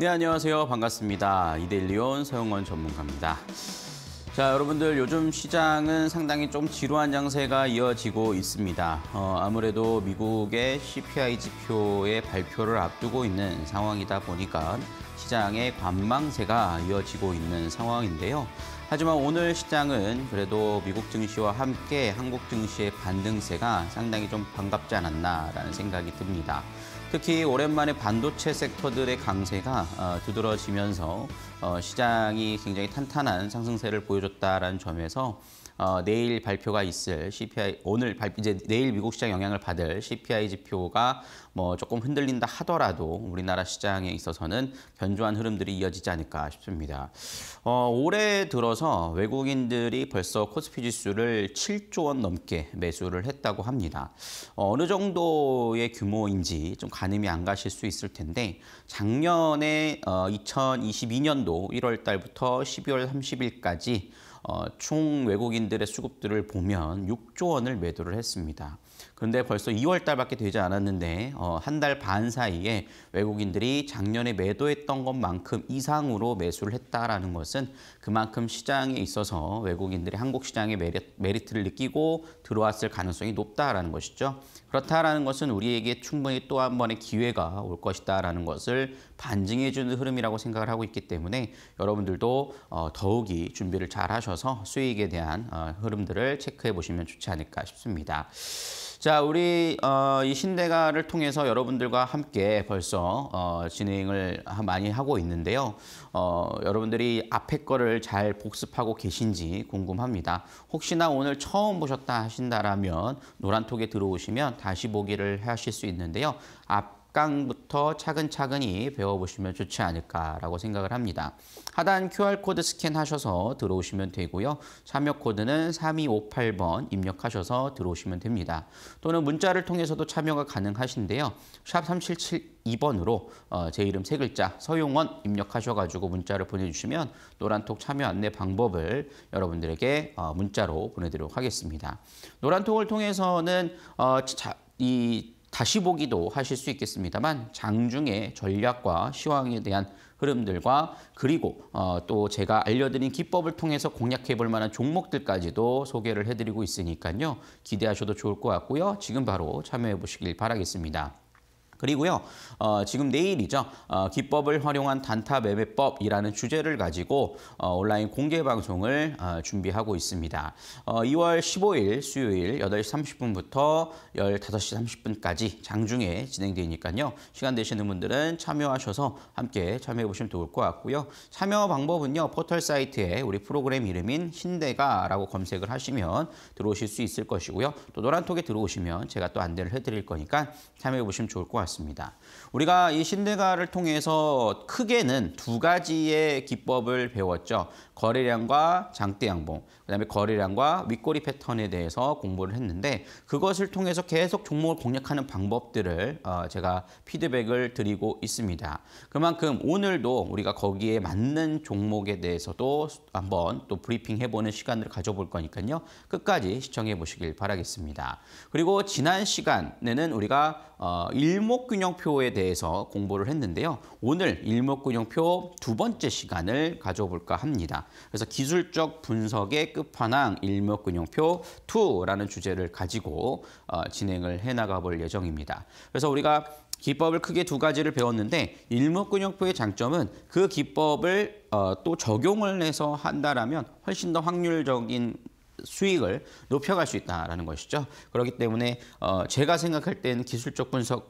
네, 안녕하세요. 반갑습니다. 이데일리온 서영원 전문가입니다. 자, 여러분들 요즘 시장은 상당히 좀 지루한 장세가 이어지고 있습니다. 어, 아무래도 미국의 CPI 지표의 발표를 앞두고 있는 상황이다 보니까 시장의 관망세가 이어지고 있는 상황인데요. 하지만 오늘 시장은 그래도 미국 증시와 함께 한국 증시의 반등세가 상당히 좀 반갑지 않았나라는 생각이 듭니다. 특히 오랜만에 반도체 섹터들의 강세가 어, 두드러지면서 어, 시장이 굉장히 탄탄한 상승세를 보여줬다는 점에서 어, 내일 발표가 있을 CPI 오늘 발 이제 내일 미국 시장 영향을 받을 CPI 지표가 뭐 조금 흔들린다 하더라도 우리나라 시장에 있어서는 견조한 흐름들이 이어지지 않을까 싶습니다. 어, 올해 들어서 외국인들이 벌써 코스피 지수를 7조 원 넘게 매수를 했다고 합니다. 어, 어느 정도의 규모인지 좀 가늠이 안 가실 수 있을 텐데 작년에 어, 2022년도 1월 달부터 12월 30일까지 어, 총 외국인들의 수급들을 보면 6조 원을 매도를 했습니다. 근데 벌써 2월 달밖에 되지 않았는데 어, 한 달 반 사이에 외국인들이 작년에 매도했던 것만큼 이상으로 매수를 했다라는 것은 그만큼 시장에 있어서 외국인들이 한국 시장의 메리, 트를 느끼고 들어왔을 가능성이 높다라는 것이죠. 그렇다라는 것은 우리에게 충분히 또 한 번의 기회가 올 것이다라는 것을 반증해 주는 흐름이라고 생각을 하고 있기 때문에 여러분들도 어, 더욱이 준비를 잘 하셔서 수익에 대한 어, 흐름들을 체크해 보시면 좋지 않을까 싶습니다. 자, 우리 어, 이 신대가를 통해서 여러분들과 함께 벌써 어, 진행을 많이 하고 있는데요. 어, 여러분들이 앞에 거를 잘 복습하고 계신지 궁금합니다. 혹시나 오늘 처음 보셨다 하신다라면 노란톡에 들어오시면 다시 보기를 하실 수 있는데요. 앞 앞강부터 차근차근히 배워보시면 좋지 않을까라고 생각을 합니다. 하단 QR코드 스캔하셔서 들어오시면 되고요. 참여 코드는 3258번 입력하셔서 들어오시면 됩니다. 또는 문자를 통해서도 참여가 가능하신데요. 샵 3772번으로 어, 제 이름 세 글자 서용원 입력하셔가지고 문자를 보내주시면 노란톡 참여 안내 방법을 여러분들에게 어, 문자로 보내드리도록 하겠습니다. 노란톡을 통해서는 어, 이 다시 보기도 하실 수 있겠습니다만 장중의 전략과 시황에 대한 흐름들과 그리고 어, 또 제가 알려드린 기법을 통해서 공략해 볼 만한 종목들까지도 소개를 해드리고 있으니까요. 기대하셔도 좋을 것 같고요. 지금 바로 참여해 보시길 바라겠습니다. 그리고요, 어, 지금 내일이죠. 어, 기법을 활용한 단타 매매법이라는 주제를 가지고 어, 온라인 공개 방송을 어, 준비하고 있습니다. 어, 2월 15일 수요일 8시 30분부터 15시 30분까지 장중에 진행되니까요. 시간 되시는 분들은 참여하셔서 함께 참여해 보시면 좋을 것 같고요. 참여 방법은요. 포털 사이트에 우리 프로그램 이름인 신대가라고 검색을 하시면 들어오실 수 있을 것이고요. 또 노란톡에 들어오시면 제가 또 안내를 해드릴 거니까 참여해 보시면 좋을 것 같습니다. 같습니다. 우리가 이신대가를 통해서 크게는 두 가지의 기법을 배웠죠. 거래량과 장대 양봉, 그다음에 거래량과 윗꼬리 패턴에 대해서 공부를 했는데 그것을 통해서 계속 종목을 공략하는 방법들을 어, 제가 피드백을 드리고 있습니다. 그만큼 오늘도 우리가 거기에 맞는 종목에 대해서도 한번 또 브리핑 해보는 시간을 가져볼 거니까요. 끝까지 시청해 보시길 바라겠습니다. 그리고 지난 시간에는 우리가 어, 일목균형표에 대해서 공부를 했는데요. 오늘 일목균형표 두 번째 시간을 가져볼까 합니다. 그래서 기술적 분석의 끝판왕 일목균형표 2라는 주제를 가지고 어, 진행을 해나가 볼 예정입니다. 그래서 우리가 기법을 크게 두 가지를 배웠는데 일목균형표의 장점은 그 기법을 어, 또 적용을 해서 한다라면 훨씬 더 확률적인 수익을 높여갈 수 있다라는 것이죠. 그렇기 때문에 어, 제가 생각할 때는 기술적 분석에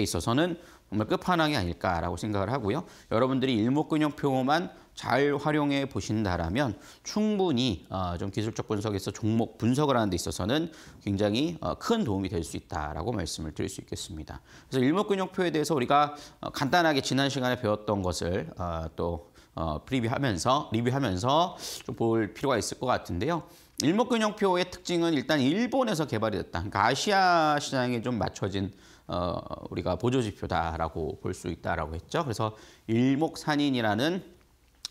있어서는 정말 끝판왕이 아닐까라고 생각을 하고요. 여러분들이 일목균형 표만 잘 활용해 보신다라면 충분히 어, 좀 기술적 분석에서 종목 분석을 하는 데 있어서는 굉장히 어, 큰 도움이 될 수 있다라고 말씀을 드릴 수 있겠습니다. 그래서 일목균형표에 대해서 우리가 어, 간단하게 지난 시간에 배웠던 것을 어, 또 어, 프리뷰하면서 리뷰하면서 좀 볼 필요가 있을 것 같은데요. 일목균형표의 특징은 일단 일본에서 개발이 됐다. 그러니까 아시아 시장에 좀 맞춰진 어, 우리가 보조지표다라고 볼 수 있다라고 했죠. 그래서 일목산인이라는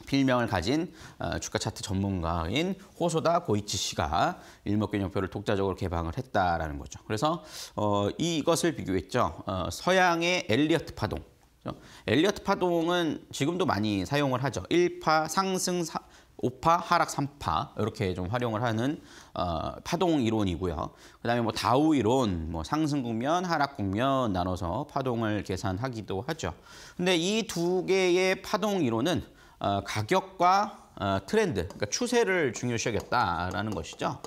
필명을 가진 어, 주가 차트 전문가인 호소다 고이치 씨가 일목균형표를 독자적으로 개방을 했다라는 거죠. 그래서 어, 이것을 비교했죠. 어, 서양의 엘리어트 파동. 그렇죠? 엘리어트 파동은 지금도 많이 사용을 하죠. 1파 상승 사, 오파, 하락, 삼파 이렇게 좀 활용을 하는 어, 파동 이론이고요. 그다음에 뭐 다우 이론, 뭐 상승 국면, 하락 국면 나눠서 파동을 계산하기도 하죠. 근데 이 두 개의 파동 이론은 어, 가격과 어, 트렌드, 그러니까 추세를 중요시하겠다라는 것이죠.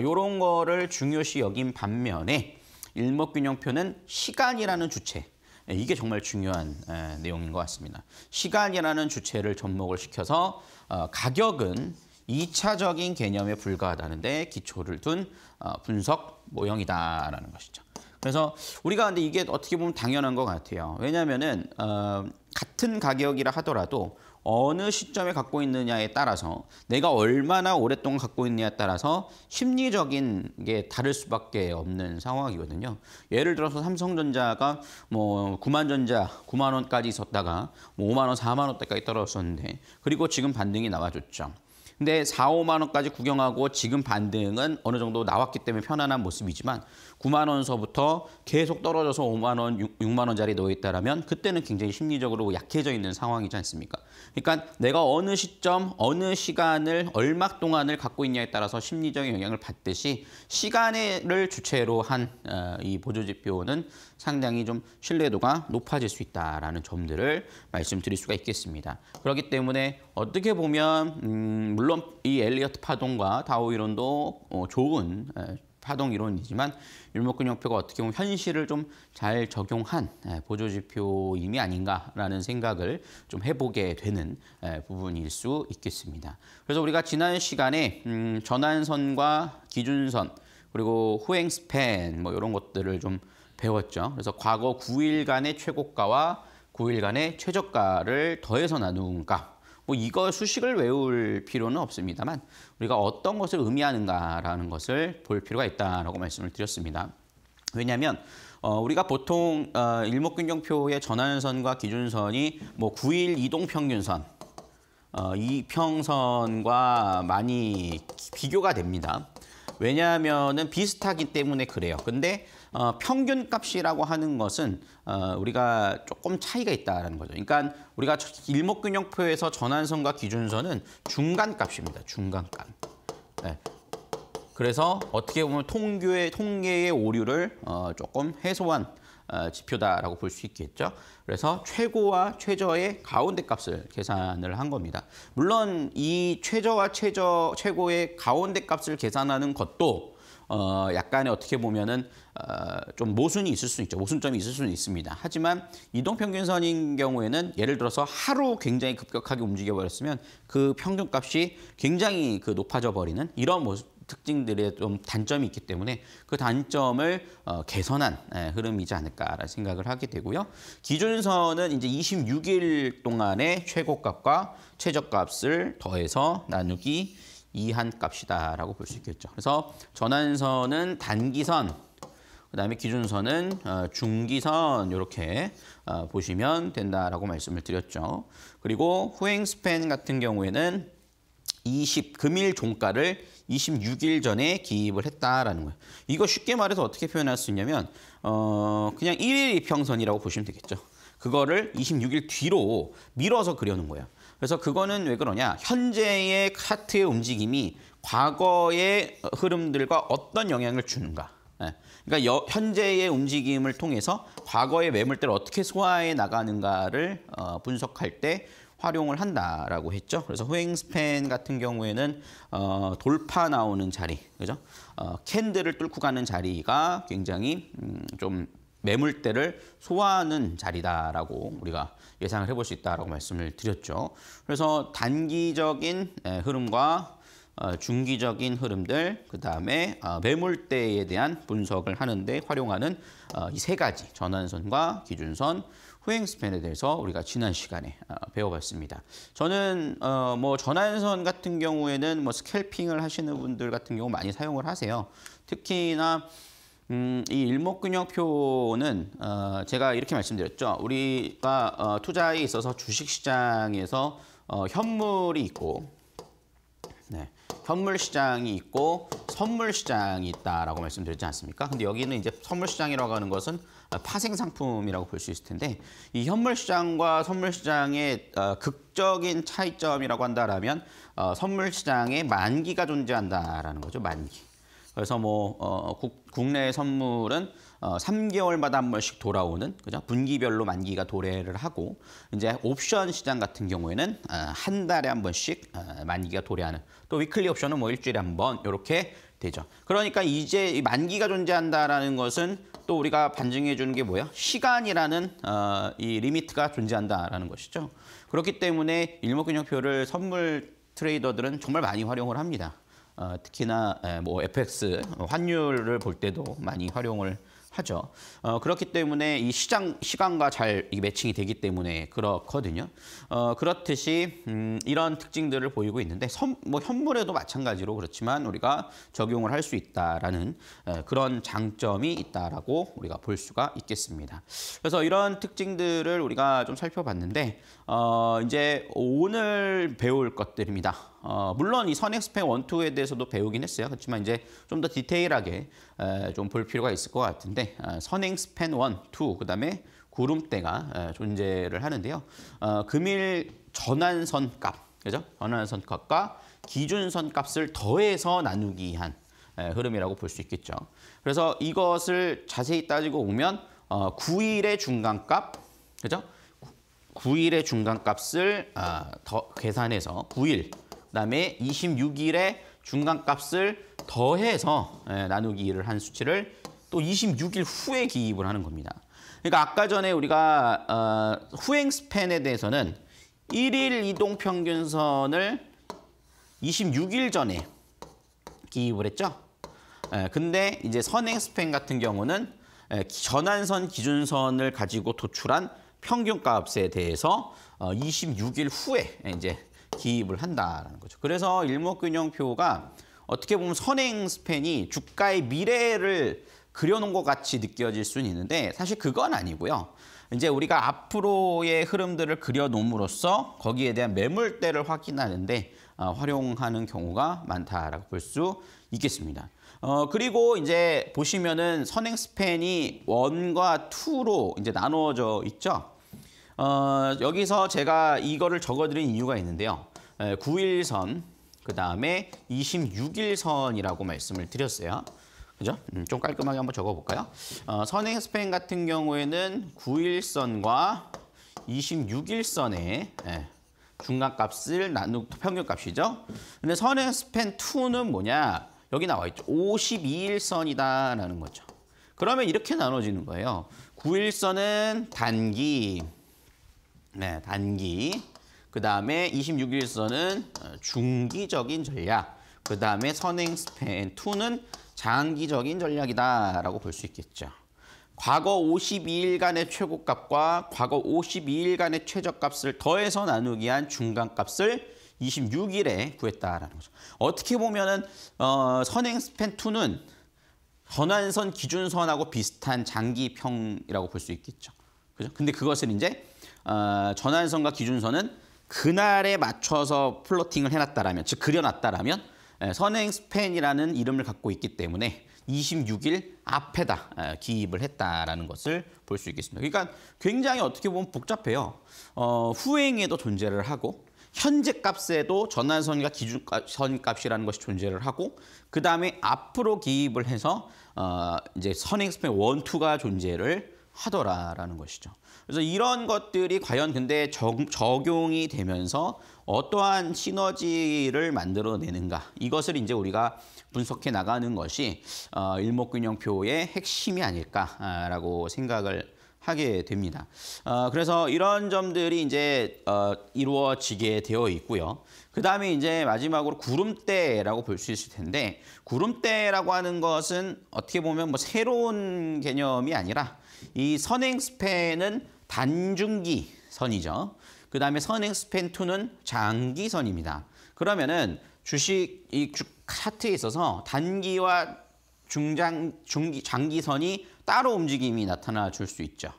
이런 어, 거를 중요시 여긴 반면에 일목균형표는 시간이라는 주체, 예, 이게 정말 중요한 예, 내용인 것 같습니다. 시간이라는 주체를 접목을 시켜서 어, 가격은 이차적인 개념에 불과하다는데 기초를 둔 어, 분석 모형이다라는 것이죠. 그래서 우리가 근데 이게 어떻게 보면 당연한 것 같아요. 왜냐하면 어, 같은 가격이라 하더라도 어느 시점에 갖고 있느냐에 따라서 내가 얼마나 오랫동안 갖고 있느냐에 따라서 심리적인 게 다를 수밖에 없는 상황이거든요. 예를 들어서 삼성전자가 뭐 9만 전자 9만 원까지 있었다가 뭐 5만 원, 4만 원대까지 떨어졌었는데 그리고 지금 반등이 나와줬죠. 근데 4, 5만 원까지 구경하고 지금 반등은 어느 정도 나왔기 때문에 편안한 모습이지만 9만 원서부터 계속 떨어져서 5만 원, 6, 만 원짜리 놓여 있다라면 그때는 굉장히 심리적으로 약해져 있는 상황이지 않습니까? 그러니까 내가 어느 시점, 어느 시간을 얼마 동안을 갖고 있냐에 따라서 심리적인 영향을 받듯이 시간을 주체로 한이 어, 보조 지표는 상당히 좀 신뢰도가 높아질 수 있다라는 점들을 말씀드릴 수가 있겠습니다. 그렇기 때문에 어떻게 보면 음, 물론 이 엘리어트 파동과 다오 이론도 어, 좋은 에, 파동 이론이지만 율목근형표가 어떻게 보면 현실을 좀 잘 적용한 보조지표임이 아닌가라는 생각을 좀 해보게 되는 부분일 수 있겠습니다. 그래서 우리가 지난 시간에 음 전환선과 기준선 그리고 후행 스팬 뭐 이런 것들을 좀 배웠죠. 그래서 과거 9일간의 최고가와 9일간의 최저가를 더해서 나누는 값. 뭐 이거 수식을 외울 필요는 없습니다만 우리가 어떤 것을 의미하는가라는 것을 볼 필요가 있다라고 말씀을 드렸습니다. 왜냐하면 어, 우리가 보통 어, 일목균형표의 전환선과 기준선이 뭐 9일 이동평균선, 어, 이평선과 많이 비교가 됩니다. 왜냐하면 비슷하기 때문에 그래요. 근데 어, 평균 값이라고 하는 것은 어, 우리가 조금 차이가 있다는 거죠. 그러니까 우리가 일목균형표에서 전환선과 기준선은 중간 값입니다. 중간 값. 네. 그래서 어떻게 보면 통계의, 통계의 오류를 어, 조금 해소한 어, 지표다라고 볼 수 있겠죠. 그래서 최고와 최저의 가운데 값을 계산을 한 겁니다. 물론 이 최저와 최저, 최고의 가운데 값을 계산하는 것도 어, 약간의 어떻게 보면은 어, 좀 모순이 있을 수 있죠. 모순점이 있을 수는 있습니다. 하지만 이동평균선인 경우에는 예를 들어서 하루 굉장히 급격하게 움직여버렸으면 그 평균값이 굉장히 그 높아져 버리는 이런 모습 특징들의 좀 단점이 있기 때문에 그 단점을 어, 개선한 에, 예, 흐름이지 않을까라는 생각을 하게 되고요. 기준선은 이제 26일 동안의 최고값과 최저값을 더해서 나누기 이한 값이다라고 볼 수 있겠죠. 그래서 전환선은 단기선, 그다음에 기준선은 어, 중기선 이렇게 어, 보시면 된다라고 말씀을 드렸죠. 그리고 후행 스팬 같은 경우에는 20 금일 종가를 26일 전에 기입을 했다라는 거예요. 이거 쉽게 말해서 어떻게 표현할 수 있냐면 어 그냥 1일 이평선이라고 보시면 되겠죠. 그거를 26일 뒤로 밀어서 그려놓은 거예요. 그래서 그거는 왜 그러냐. 현재의 카트의 움직임이 과거의 흐름들과 어떤 영향을 주는가. 예. 그러니까 여, 현재의 움직임을 통해서 과거의 매물대를 어떻게 소화해 나가는가를 어, 분석할 때 활용을 한다라고 했죠. 그래서 호행 스팬 같은 경우에는 어, 돌파 나오는 자리, 그죠? 어, 캔들을 뚫고 가는 자리가 굉장히 음, 좀 매물대를 소화하는 자리다라고 우리가 예상을 해볼 수 있다라고 말씀을 드렸죠. 그래서 단기적인 흐름과 어, 중기적인 흐름들, 그 다음에 어, 매물대에 대한 분석을 하는데 활용하는 어, 이세 가지 전환선과 기준선, 후행 스팬에 대해서 우리가 지난 시간에 배워봤습니다. 저는 뭐 전환선 같은 경우에는 뭐 스캘핑을 하시는 분들 같은 경우 많이 사용을 하세요. 특히나 음, 이 일목균형표는 어, 제가 이렇게 말씀드렸죠. 우리가 어, 투자에 있어서 주식시장에서 어, 현물이 있고 네, 현물 시장이 있고 선물 시장이 있다라고 말씀드렸지 않습니까? 근데 여기는 이제 선물 시장이라고 하는 것은 어, 파생 상품이라고 볼 수 있을 텐데 이 현물 시장과 선물 시장의 어, 극적인 차이점이라고 한다라면 어, 선물 시장에 만기가 존재한다라는 거죠. 만기. 그래서 뭐 어, 국, 국내 선물은 어, 3개월마다 한 번씩 돌아오는 그죠? 분기별로 만기가 도래를 하고 이제 옵션 시장 같은 경우에는 어, 한 달에 한 번씩 어, 만기가 도래하는 또 위클리 옵션은 뭐 일주일에 한 번 이렇게 되죠. 그러니까 이제 이 만기가 존재한다라는 것은 또 우리가 반증해 주는 게 뭐야? 시간이라는 어, 이 리미트가 존재한다라는 것이죠. 그렇기 때문에 일목균형표를 선물 트레이더들은 정말 많이 활용을 합니다. 어, 특히나 뭐 FX 환율을 볼 때도 많이 활용을 하죠. 어, 그렇기 때문에 이 시장 시간과 잘 매칭이 되기 때문에 그렇거든요. 어, 그렇듯이 음, 이런 특징들을 보이고 있는데 선, 뭐 현물에도 마찬가지로 그렇지만 우리가 적용을 할 수 있다라는 에, 그런 장점이 있다라고 우리가 볼 수가 있겠습니다. 그래서 이런 특징들을 우리가 좀 살펴봤는데 어, 이제 오늘 배울 것들입니다. 어, 물론 이 선엑스펙 원투에 대해서도 배우긴 했어요. 그렇지만 이제 좀 더 디테일하게 좀 볼 필요가 있을 것 같은데 어, 선행스팬 원, 투, 그다음에 구름대가 존재를 하는데요. 어, 금일 전환선 값, 그죠? 전환선 값과 기준선 값을 더해서 나누기 한 흐름이라고 볼 수 있겠죠. 그래서 이것을 자세히 따지고 보면 어, 9일의 중간값, 그죠? 9일의 중간값을 어, 더 계산해서 9일 그다음에 26일에 중간값을 더해서 예, 나누기 1을 한 수치를 또 26일 후에 기입을 하는 겁니다. 그러니까 아까 전에 우리가 어, 후행 스팬에 대해서는 1일 이동 평균선을 26일 전에 기입을 했죠. 예, 근데 이제 선행 스팬 같은 경우는 예, 전환선 기준선을 가지고 도출한 평균값에 대해서 어, 26일 후에 이제 기입을 한다라는 거죠. 그래서 일목균형표가 어떻게 보면 선행 스팬이 주가의 미래를 그려놓은 것 같이 느껴질 수는 있는데 사실 그건 아니고요. 이제 우리가 앞으로의 흐름들을 그려놓음으로써 거기에 대한 매물대를 확인하는데 어, 활용하는 경우가 많다라고 볼 수 있겠습니다. 어, 그리고 이제 보시면은 선행 스팬이 원과 투로 이제 나누어져 있죠. 어, 여기서 제가 이거를 적어드린 이유가 있는데요. 9일선, 그 다음에 26일선이라고 말씀을 드렸어요. 그죠? 음, 좀 깔끔하게 한번 적어볼까요? 어, 선행 스팬 같은 경우에는 9일선과 26일선의 예, 중간값을 나누 평균값이죠. 근데 선행 스팬 2는 뭐냐? 여기 나와 있죠. 52일선이다라는 거죠. 그러면 이렇게 나눠지는 거예요. 9일선은 단기, 네, 단기. 그 다음에 26일선은 어, 중기적인 전략. 그 다음에 선행 스팬 2는 장기적인 전략이다라고 볼 수 있겠죠. 과거 52일간의 최고값과 과거 52일간의 최저값을 더해서 나누기 한 중간값을 26일에 구했다라는 거죠. 어떻게 보면은 어, 선행 스팬 2는 전환선 기준선하고 비슷한 장기평이라고 볼 수 있겠죠. 그죠? 근데 그것은 이제 어, 전환선과 기준선은 그날에 맞춰서 플로팅을 해놨다라면, 즉 그려놨다라면 에, 예, 선행 스팬이라는 이름을 갖고 있기 때문에 26일 앞에다 에, 예, 기입을 했다라는 것을 볼 수 있겠습니다. 그러니까 굉장히 어떻게 보면 복잡해요. 어, 후행에도 존재를 하고 현재 값에도 전환선과 기준선 아, 값이라는 것이 존재를 하고 그 다음에 앞으로 기입을 해서 어, 이제 선행 스팬 원투가 존재를 하더라라는 것이죠. 그래서 이런 것들이 과연 근데 적용이 되면서 어떠한 시너지를 만들어내는가 이것을 이제 우리가 분석해 나가는 것이 어, 일목균형표의 핵심이 아닐까라고 생각을 하게 됩니다. 어, 그래서 이런 점들이 이제 어, 이루어지게 되어 있고요. 그 다음에 이제 마지막으로 구름대라고 볼 수 있을 텐데 구름대라고 하는 것은 어떻게 보면 뭐 새로운 개념이 아니라 이 선행 스팬은 단중기 선이죠. 그 다음에 선행 스팬 2는 장기 선입니다. 그러면은 주식 이 차트에 있어서 단기와 중장 중기 장기 선이 따로 움직임이 나타나 줄 수 있죠.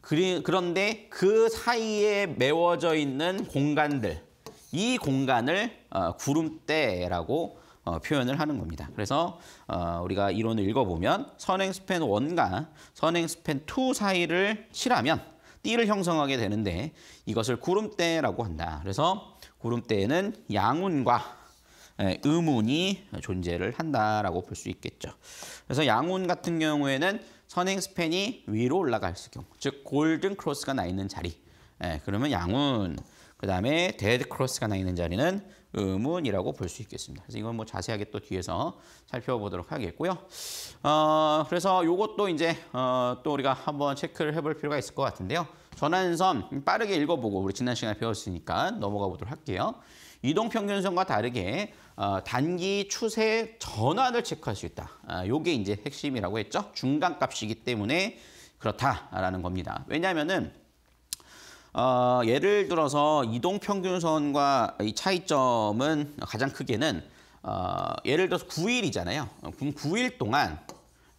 그런데 그 사이에 메워져 있는 공간들 이 공간을 어, 구름대라고 어, 표현을 하는 겁니다. 그래서 어, 우리가 이론을 읽어보면 선행 스팬 1과 선행 스팬 2 사이를 칠하면 띠를 형성하게 되는데 이것을 구름대라고 한다. 그래서 구름대에는 양운과 음운이 존재를 한다라고 볼 수 있겠죠. 그래서 양운 같은 경우에는 선행 스팬이 위로 올라갈 경우, 즉 골든 크로스가 나 있는 자리, 예, 그러면 양운, 그 다음에 데드 크로스가 나 있는 자리는 의문이라고 볼 수 있겠습니다. 그래서 이건 뭐 자세하게 또 뒤에서 살펴보도록 하겠고요. 어, 그래서 요것도 이제 어, 또 우리가 한번 체크를 해볼 필요가 있을 것 같은데요. 전환선 빠르게 읽어보고 우리 지난 시간에 배웠으니까 넘어가 보도록 할게요. 이동평균선과 다르게 어, 단기 추세 전환을 체크할 수 있다. 아, 요게 이제 핵심이라고 했죠. 중간값이기 때문에 그렇다라는 겁니다. 왜냐하면은 어, 예를 들어서 이동 평균선과 이 차이점은 가장 크게는 어, 예를 들어서 9일이잖아요. 어, 그럼 9일 동안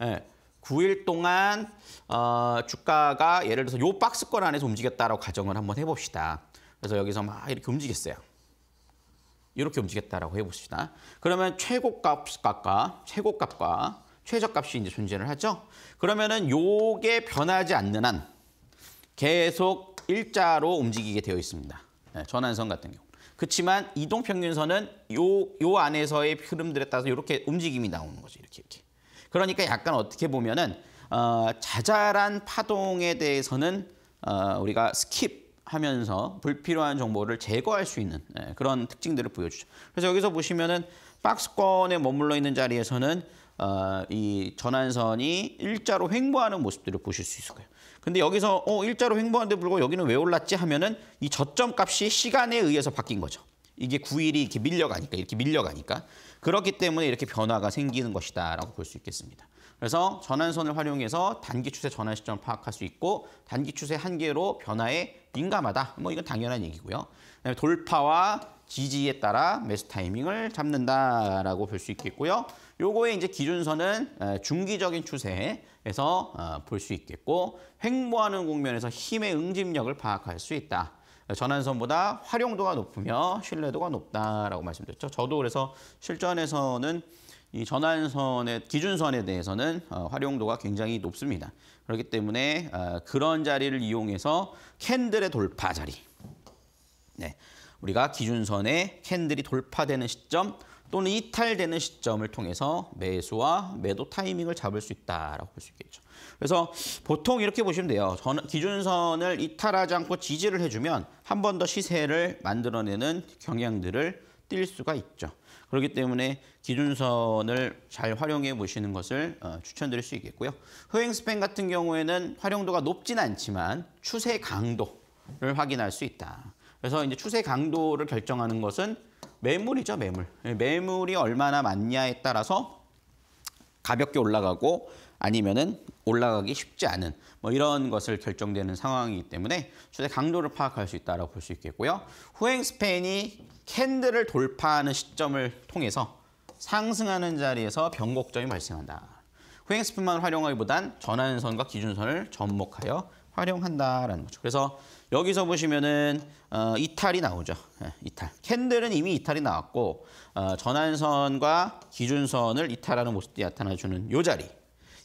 예, 9일 동안 어, 주가가 예를 들어서 요 박스권 안에서 움직였다라고 가정을 한번 해봅시다. 그래서 여기서 막 이렇게 움직였어요. 이렇게 움직였다라고 해봅시다. 그러면 최고값과 최고값과 최저값이 이제 존재를 하죠. 그러면은 요게 변하지 않는 한 계속 일자로 움직이게 되어 있습니다. 네, 전환선 같은 경우. 그렇지만 이동평균선은 요, 요 안에서의 흐름들에 따라서 이렇게 움직임이 나오는 거죠. 이렇게 이렇게. 그러니까 약간 어떻게 보면은 어, 자잘한 파동에 대해서는 어, 우리가 스킵하면서 불필요한 정보를 제거할 수 있는 예, 그런 특징들을 보여주죠. 그래서 여기서 보시면은 박스권에 머물러 있는 자리에서는 어, 이 전환선이 일자로 횡보하는 모습들을 보실 수 있을 거예요. 근데 여기서 어 일자로 횡보하는데 불구하고 여기는 왜 올랐지 하면은 이 저점 값이 시간에 의해서 바뀐 거죠. 이게 9일이 이렇게 밀려가니까 이렇게 밀려가니까 그렇기 때문에 이렇게 변화가 생기는 것이다라고 볼 수 있겠습니다. 그래서 전환선을 활용해서 단기 추세 전환 시점을 파악할 수 있고 단기 추세 한계로 변화에 민감하다. 뭐 이건 당연한 얘기고요. 돌파와 지지에 따라 매수 타이밍을 잡는다라고 볼 수 있겠고요. 요거의 이제 기준선은 중기적인 추세에서 어, 볼수 있겠고 횡보하는 국면에서 힘의 응집력을 파악할 수 있다. 전환선보다 활용도가 높으며 신뢰도가 높다라고 말씀드렸죠. 저도 그래서 실전에서는 이 전환선의 기준선에 대해서는 어, 활용도가 굉장히 높습니다. 그렇기 때문에 아, 그런 자리를 이용해서 캔들의 돌파 자리. 네. 우리가 기준선에 캔들이 돌파되는 시점 또는 이탈되는 시점을 통해서 매수와 매도 타이밍을 잡을 수 있다라고 볼 수 있겠죠. 그래서 보통 이렇게 보시면 돼요. 기준선을 이탈하지 않고 지지를 해주면 한 번 더 시세를 만들어내는 경향들을 띌 수가 있죠. 그렇기 때문에 기준선을 잘 활용해 보시는 것을 어, 추천드릴 수 있겠고요. 흐행 스팬 같은 경우에는 활용도가 높진 않지만 추세 강도를 확인할 수 있다. 그래서 이제 추세 강도를 결정하는 것은 매물이죠, 매물. 예, 매물이 얼마나 많냐에 따라서 가볍게 올라가고 아니면은 올라가기 쉽지 않은 뭐 이런 것을 결정되는 상황이기 때문에 추세 강도를 파악할 수 있다라고 볼 수 있겠고요. 후행 스팬이 캔들을 돌파하는 시점을 통해서 상승하는 자리에서 변곡점이 발생한다. 후행스푼만 활용하기보단 전환선과 기준선을 접목하여 활용한다라는 거죠. 그래서 여기서 보시면은 어, 이탈이 나오죠. 예, 이탈. 캔들은 이미 이탈이 나왔고 어, 전환선과 기준선을 이탈하는 모습이 나타나주는 이 자리.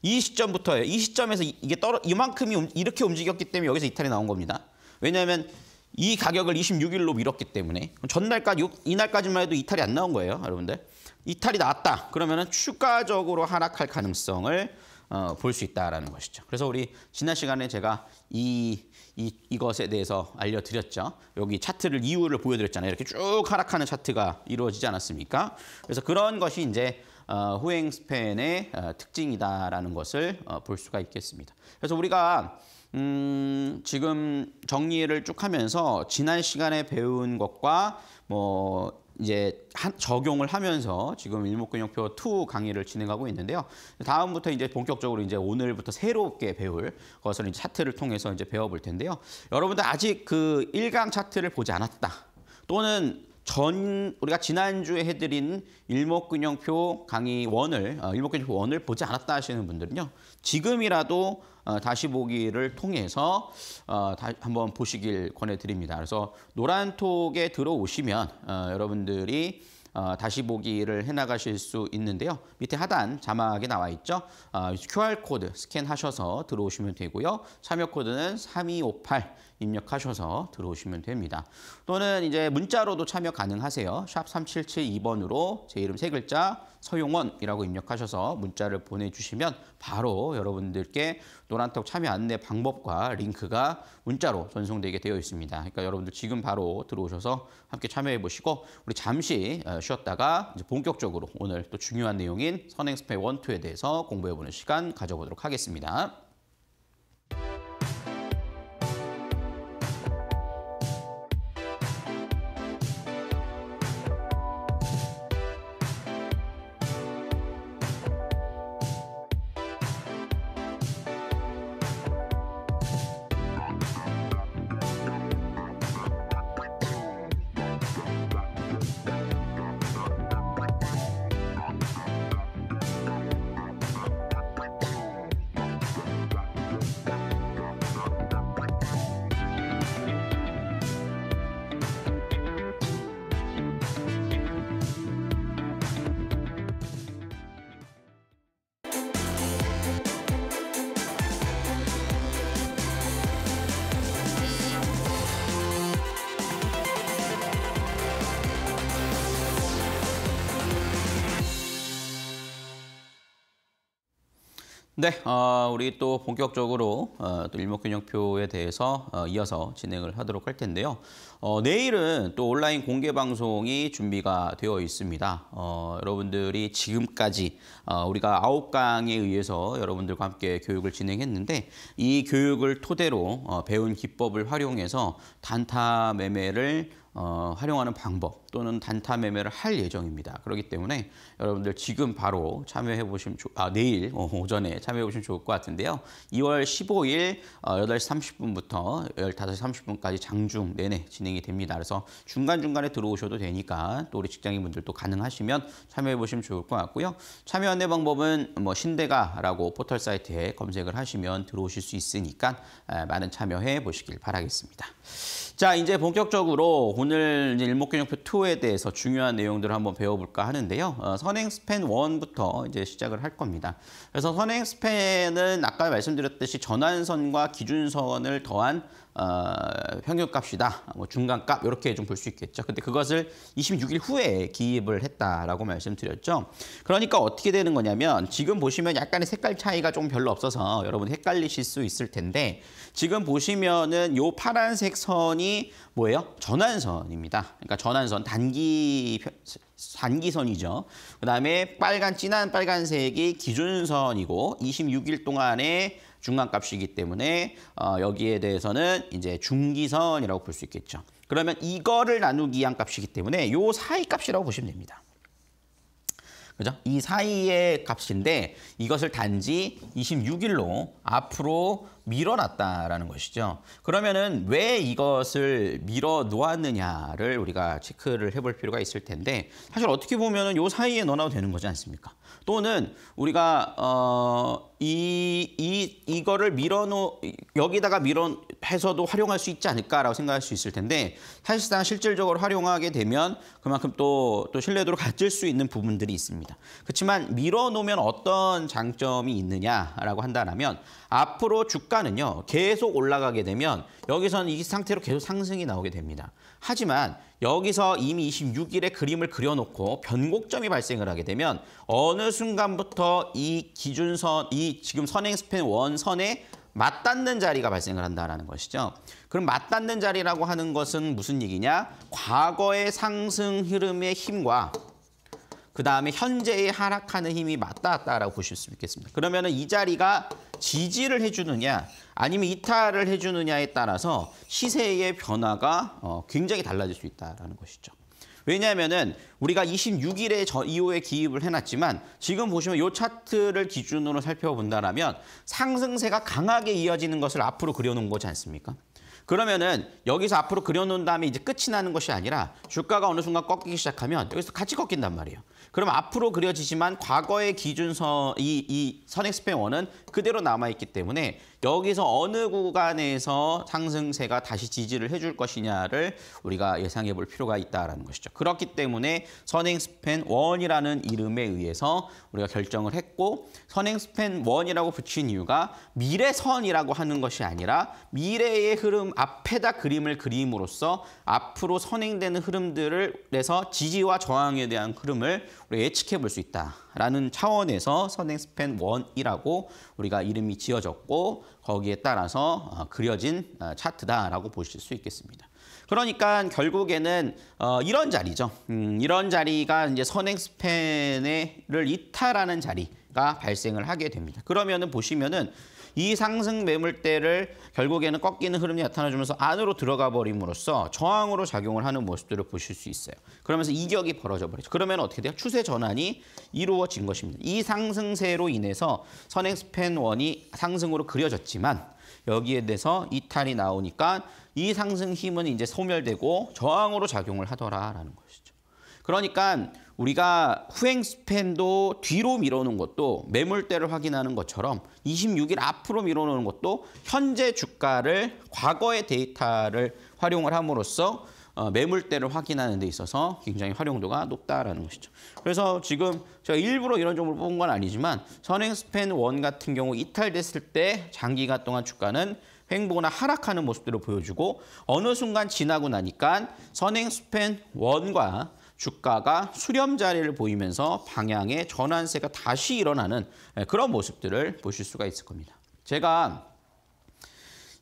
이 시점부터예요. 이 시점에서 이, 게 떨어 이만큼이 이렇게 움직였기 때문에 여기서 이탈이 나온 겁니다. 왜냐하면 이 가격을 26일로 미뤘기 때문에 전날까지 이날까지만 해도 이탈이 안 나온 거예요, 여러분들. 이탈이 나왔다. 그러면은 추가적으로 하락할 가능성을 어, 볼 수 있다라는 것이죠. 그래서 우리 지난 시간에 제가 이, 이 이것에 대해서 알려드렸죠. 여기 차트를 이유를 보여드렸잖아요. 이렇게 쭉 하락하는 차트가 이루어지지 않았습니까? 그래서 그런 것이 이제 어, 후행 스팬의 어, 특징이다라는 것을 어, 볼 수가 있겠습니다. 그래서 우리가 음, 지금 정리를 쭉 하면서 지난 시간에 배운 것과 뭐 이제 한, 적용을 하면서 지금 일목근형표 2 강의를 진행하고 있는데요. 다음부터 이제 본격적으로 이제 오늘부터 새롭게 배울 것을 이제 차트를 통해서 이제 배워볼 텐데요. 여러분들 아직 그 1강 차트를 보지 않았다. 또는 전 우리가 지난주에 해드린 일목균형표 강의 원을 어, 일목균형표 원을 보지 않았다 하시는 분들은요 지금이라도 어, 다시 보기를 통해서 어, 다, 한번 보시길 권해드립니다. 그래서 노란톡에 들어오시면 여러분들이 다시 보기를 해나가실 수 있는데요. 밑에 하단 자막에 나와 있죠. QR코드 스캔하셔서 들어오시면 되고요. 참여 코드는 3258 입력하셔서 들어오시면 됩니다. 또는 이제 문자로도 참여 가능하세요. 샵 3772번으로 제 이름 세 글자 서용원이라고 입력하셔서 문자를 보내주시면 바로 여러분들께 노란톡 참여 안내 방법과 링크가 문자로 전송되게 되어 있습니다. 그러니까 여러분들 지금 바로 들어오셔서 함께 참여해 보시고 우리 잠시 어, 쉬었다가 이제 본격적으로 오늘 또 중요한 내용인 선행 스페 원투에 대해서 공부해 보는 시간 가져보도록 하겠습니다. 네, 어, 우리 또 본격적으로 어, 또 일목균형표에 대해서 어, 이어서 진행을 하도록 할 텐데요. 어, 내일은 또 온라인 공개 방송이 준비가 되어 있습니다. 어, 여러분들이 지금까지 어, 우리가 아홉 강에 의해서 여러분들과 함께 교육을 진행했는데 이 교육을 토대로 어, 배운 기법을 활용해서 단타 매매를 어, 활용하는 방법 또는 단타 매매를 할 예정입니다. 그렇기 때문에 여러분들 지금 바로 참여해 보시면 조, 아 내일 어, 오전에 참여해 보시면 좋을 것 같은데요. 2월 15일 어, 8시 30분부터 15시 30분까지 장중 내내 진행이 됩니다. 그래서 중간중간에 들어오셔도 되니까 또 우리 직장인분들 도 가능하시면 참여해 보시면 좋을 것 같고요. 참여 안내 방법은 뭐 신대가라고 포털 사이트에 검색을 하시면 들어오실 수 있으니까 많은 참여해 보시길 바라겠습니다. 자, 이제 본격적으로 오늘 이제 일목균형표 2에 대해서 중요한 내용들을 한번 배워볼까 하는데요. 어, 선행 스팬 1부터 이제 시작을 할 겁니다. 그래서 선행 스팬은 아까 말씀드렸듯이 전환선과 기준선을 더한 어, 평균값이다, 뭐 중간값 이렇게 좀 볼 수 있겠죠. 근데 그것을 26일 후에 기입을 했다라고 말씀드렸죠. 그러니까 어떻게 되는 거냐면 지금 보시면 약간의 색깔 차이가 좀 별로 없어서 여러분 헷갈리실 수 있을 텐데 지금 보시면은 요 파란색 선이 뭐예요? 전환선입니다. 그러니까 전환선 단기 단기선이죠. 그다음에 빨간 진한 빨간색이 기준선이고 26일 동안에 중간값이기 때문에 어, 여기에 대해서는 이제 중기선이라고 볼 수 있겠죠. 그러면 이거를 나누기 한 값이기 때문에 요 사이 값이라고 보시면 됩니다. 그죠? 이 사이의 값인데 이것을 단지 26일로 앞으로 밀어놨다라는 것이죠. 그러면은 왜 이것을 밀어놓았느냐를 우리가 체크를 해볼 필요가 있을 텐데 사실 어떻게 보면은 요 사이에 넣어놔도 되는 거지 않습니까? 또는 우리가 어 이 이 이, 거를 밀어놓 여기다가 밀어 해서도 활용할 수 있지 않을까라고 생각할 수 있을 텐데 사실상 실질적으로 활용하게 되면 그만큼 또 또 신뢰도를 가질 수 있는 부분들이 있습니다. 그렇지만 밀어놓으면 어떤 장점이 있느냐라고 한다면 앞으로 주가 주가는요 계속 올라가게 되면 여기서는 이 상태로 계속 상승이 나오게 됩니다. 하지만 여기서 이미 26일에 그림을 그려놓고 변곡점이 발생을 하게 되면 어느 순간부터 이 기준선, 이 지금 선행 스팬 원선에 맞닿는 자리가 발생을 한다는 것이죠. 그럼 맞닿는 자리라고 하는 것은 무슨 얘기냐? 과거의 상승 흐름의 힘과 그 다음에 현재의 하락하는 힘이 맞다왔다라고 보실 수 있겠습니다. 그러면 이 자리가 지지를 해주느냐 아니면 이탈을 해주느냐에 따라서 시세의 변화가 어, 굉장히 달라질 수 있다는 것이죠. 왜냐하면은 우리가 26일에 저이후에 기입을 해놨지만 지금 보시면 이 차트를 기준으로 살펴본다라면 상승세가 강하게 이어지는 것을 앞으로 그려놓은 거지 않습니까? 그러면은 여기서 앞으로 그려놓은 다음에 이제 끝이 나는 것이 아니라 주가가 어느 순간 꺾이기 시작하면 여기서 같이 꺾인단 말이에요. 그럼 앞으로 그려지지만 과거의 기준선 이, 이선행스팬원은 그대로 남아있기 때문에 여기서 어느 구간에서 상승세가 다시 지지를 해줄 것이냐를 우리가 예상해 볼 필요가 있다는 것이죠. 그렇기 때문에 선행스팬 원이라는 이름에 의해서 우리가 결정을 했고 선행스팬 원이라고 붙인 이유가 미래선이라고 하는 것이 아니라 미래의 흐름 앞에다 그림을 그림으로써 앞으로 선행되는 흐름들을 내서 지지와 저항에 대한 흐름을 예측해 볼 수 있다라는 차원에서 선행 스팬 원이라고 우리가 이름이 지어졌고 거기에 따라서 어, 그려진 어, 차트다라고 보실 수 있겠습니다. 그러니까 결국에는 어, 이런 자리죠. 음, 이런 자리가 이제 선행 스팬을 이탈하는 자리가 발생을 하게 됩니다. 그러면은 보시면은 이 상승 매물대를 결국에는 꺾이는 흐름이 나타나주면서 안으로 들어가 버림으로써 저항으로 작용을 하는 모습들을 보실 수 있어요. 그러면서 이격이 벌어져 버리죠. 그러면 어떻게 돼요? 추세 전환이 이루어진 것입니다. 이 상승세로 인해서 선행 스팬 원이 상승으로 그려졌지만 여기에 대해서 이탈이 나오니까 이 상승 힘은 이제 소멸되고 저항으로 작용을 하더라라는 것이죠. 그러니까 우리가 후행 스팬도 뒤로 밀어놓은 것도 매물대를 확인하는 것처럼 26일 앞으로 밀어놓은 것도 현재 주가를 과거의 데이터를 활용을 함으로써 어, 매물대를 확인하는 데 있어서 굉장히 활용도가 높다라는 것이죠. 그래서 지금 제가 일부러 이런 점을 뽑은 건 아니지만 선행 스팬 1 같은 경우 이탈됐을 때 장기간 동안 주가는 횡보나 하락하는 모습들을 보여주고 어느 순간 지나고 나니까 선행 스팬 1과 주가가 수렴 자리를 보이면서 방향의 전환세가 다시 일어나는 예, 그런 모습들을 보실 수가 있을 겁니다. 제가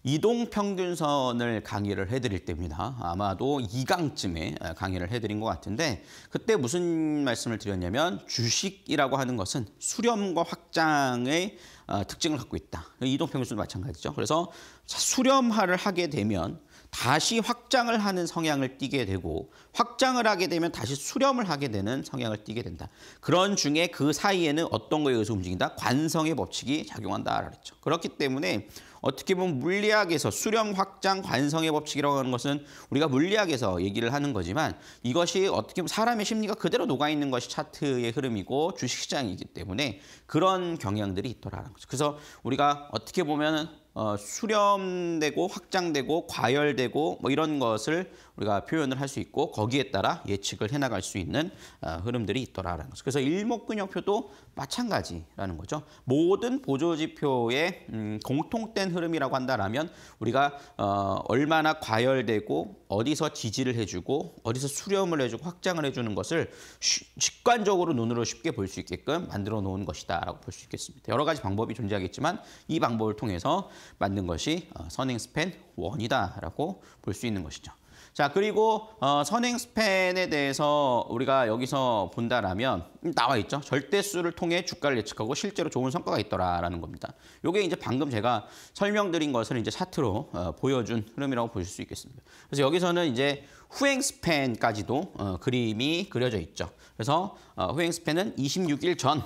이동평균선을 강의를 해드릴 때입니다. 아마도 2강쯤에 예, 강의를 해드린 것 같은데 그때 무슨 말씀을 드렸냐면 주식이라고 하는 것은 수렴과 확장의 어, 특징을 갖고 있다. 이동평균선도 마찬가지죠. 그래서 수렴화를 하게 되면 다시 확장을 하는 성향을 띠게 되고 확장을 하게 되면 다시 수렴을 하게 되는 성향을 띠게 된다. 그런 중에 그 사이에는 어떤 거에 의해서 움직인다? 관성의 법칙이 작용한다. 그랬죠. 그렇기 때문에 어떻게 보면 물리학에서 수렴 확장 관성의 법칙이라고 하는 것은 우리가 물리학에서 얘기를 하는 거지만 이것이 어떻게 보면 사람의 심리가 그대로 녹아 있는 것이 차트의 흐름이고 주식 시장이기 때문에 그런 경향들이 있더라는 거죠. 그래서 우리가 어떻게 보면 어, 수렴되고 확장되고 과열되고 뭐 이런 것을 우리가 표현을 할 수 있고 거기에 따라 예측을 해나갈 수 있는 어, 흐름들이 있더라라는 거죠. 그래서 일목근역표도 마찬가지라는 거죠. 모든 보조지표의 음, 공통된 흐름이라고 한다라면 우리가 어, 얼마나 과열되고 어디서 지지를 해주고 어디서 수렴을 해주고 확장을 해주는 것을 직관적으로 눈으로 쉽게 볼 수 있게끔 만들어 놓은 것이다라고 볼 수 있겠습니다. 여러 가지 방법이 존재하겠지만 이 방법을 통해서 만든 것이 어, 선행 스팬 원이다라고 볼 수 있는 것이죠. 자 그리고 어, 선행 스팬에 대해서 우리가 여기서 본다라면 나와 있죠. 절대수를 통해 주가를 예측하고 실제로 좋은 성과가 있더라라는 겁니다. 요게 이제 방금 제가 설명드린 것을 이제 차트로 어, 보여준 흐름이라고 보실 수 있겠습니다. 그래서 여기서는 이제 후행 스팬까지도 어, 그림이 그려져 있죠. 그래서 어, 후행 스팬은 26일 전,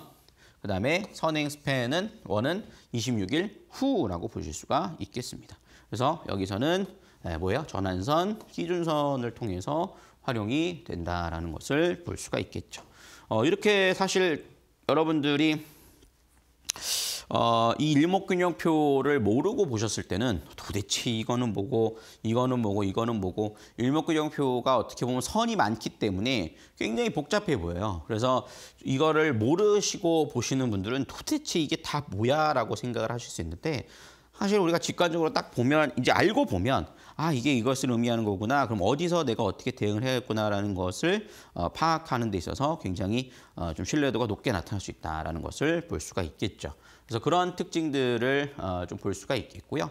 그 다음에 선행 스팬은 원은 26일 후라고 보실 수가 있겠습니다. 그래서 여기서는 네, 뭐예요? 전환선, 기준선을 통해서 활용이 된다라는 것을 볼 수가 있겠죠. 어, 이렇게 사실 여러분들이 어, 이 일목균형표를 모르고 보셨을 때는 도대체 이거는 뭐고 이거는 뭐고 이거는 뭐고 일목균형표가 어떻게 보면 선이 많기 때문에 굉장히 복잡해 보여요. 그래서 이거를 모르시고 보시는 분들은 도대체 이게 다 뭐야라고 생각을 하실 수 있는데 사실 우리가 직관적으로 딱 보면 이제 알고 보면 아 이게 이것을 의미하는 거구나. 그럼 어디서 내가 어떻게 대응을 해야겠구나라는 것을 어, 파악하는 데 있어서 굉장히 어, 좀 신뢰도가 높게 나타날 수 있다라는 것을 볼 수가 있겠죠. 그래서 그런 특징들을 어, 좀볼 수가 있겠고요.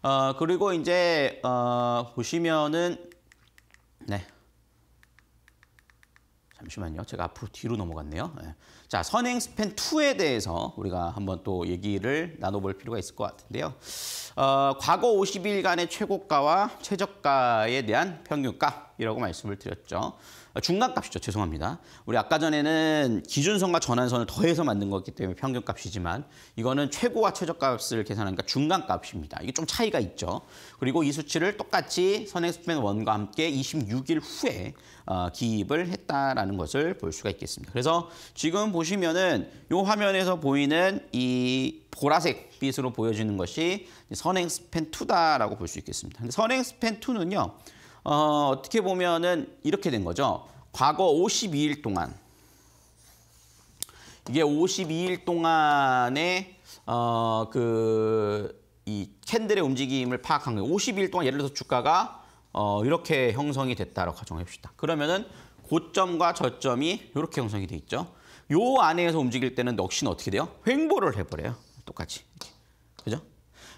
어, 그리고 이제 어, 보시면은 네. 잠시만요. 제가 앞으로 뒤로 넘어갔네요. 네. 자, 선행 스팬 2에 대해서 우리가 한번 또 얘기를 나눠볼 필요가 있을 것 같은데요. 어, 과거 50일간의 최고가와 최저가에 대한 평균가 이라고 말씀을 드렸죠. 아, 중간값이죠. 죄송합니다. 우리 아까 전에는 기준선과 전환선을 더해서 만든 거기 때문에 평균값이지만 이거는 최고와 최저값을 계산하니까 중간값입니다. 이게 좀 차이가 있죠. 그리고 이 수치를 똑같이 선행스변 원과 함께 26일 후에 어, 기입을 했다라는 것을 볼 수가 있겠습니다. 그래서 지금 보시면은 이 화면에서 보이는 이 보라색 빛으로 보여지는 것이 선행 스팬 2다라고 볼 수 있겠습니다. 선행 스팬 2는요. 어, 어떻게 보면은 이렇게 된 거죠. 과거 52일 동안 이게 52일 동안에 어, 그 이 캔들의 움직임을 파악한 거예요. 52일 동안 예를 들어서 주가가 어, 이렇게 형성이 됐다라고 가정합시다 그러면은 고점과 저점이 이렇게 형성이 돼 있죠. 요 안에서 움직일 때는 역시는 어떻게 돼요? 횡보를 해버려요. 똑같이. 그죠?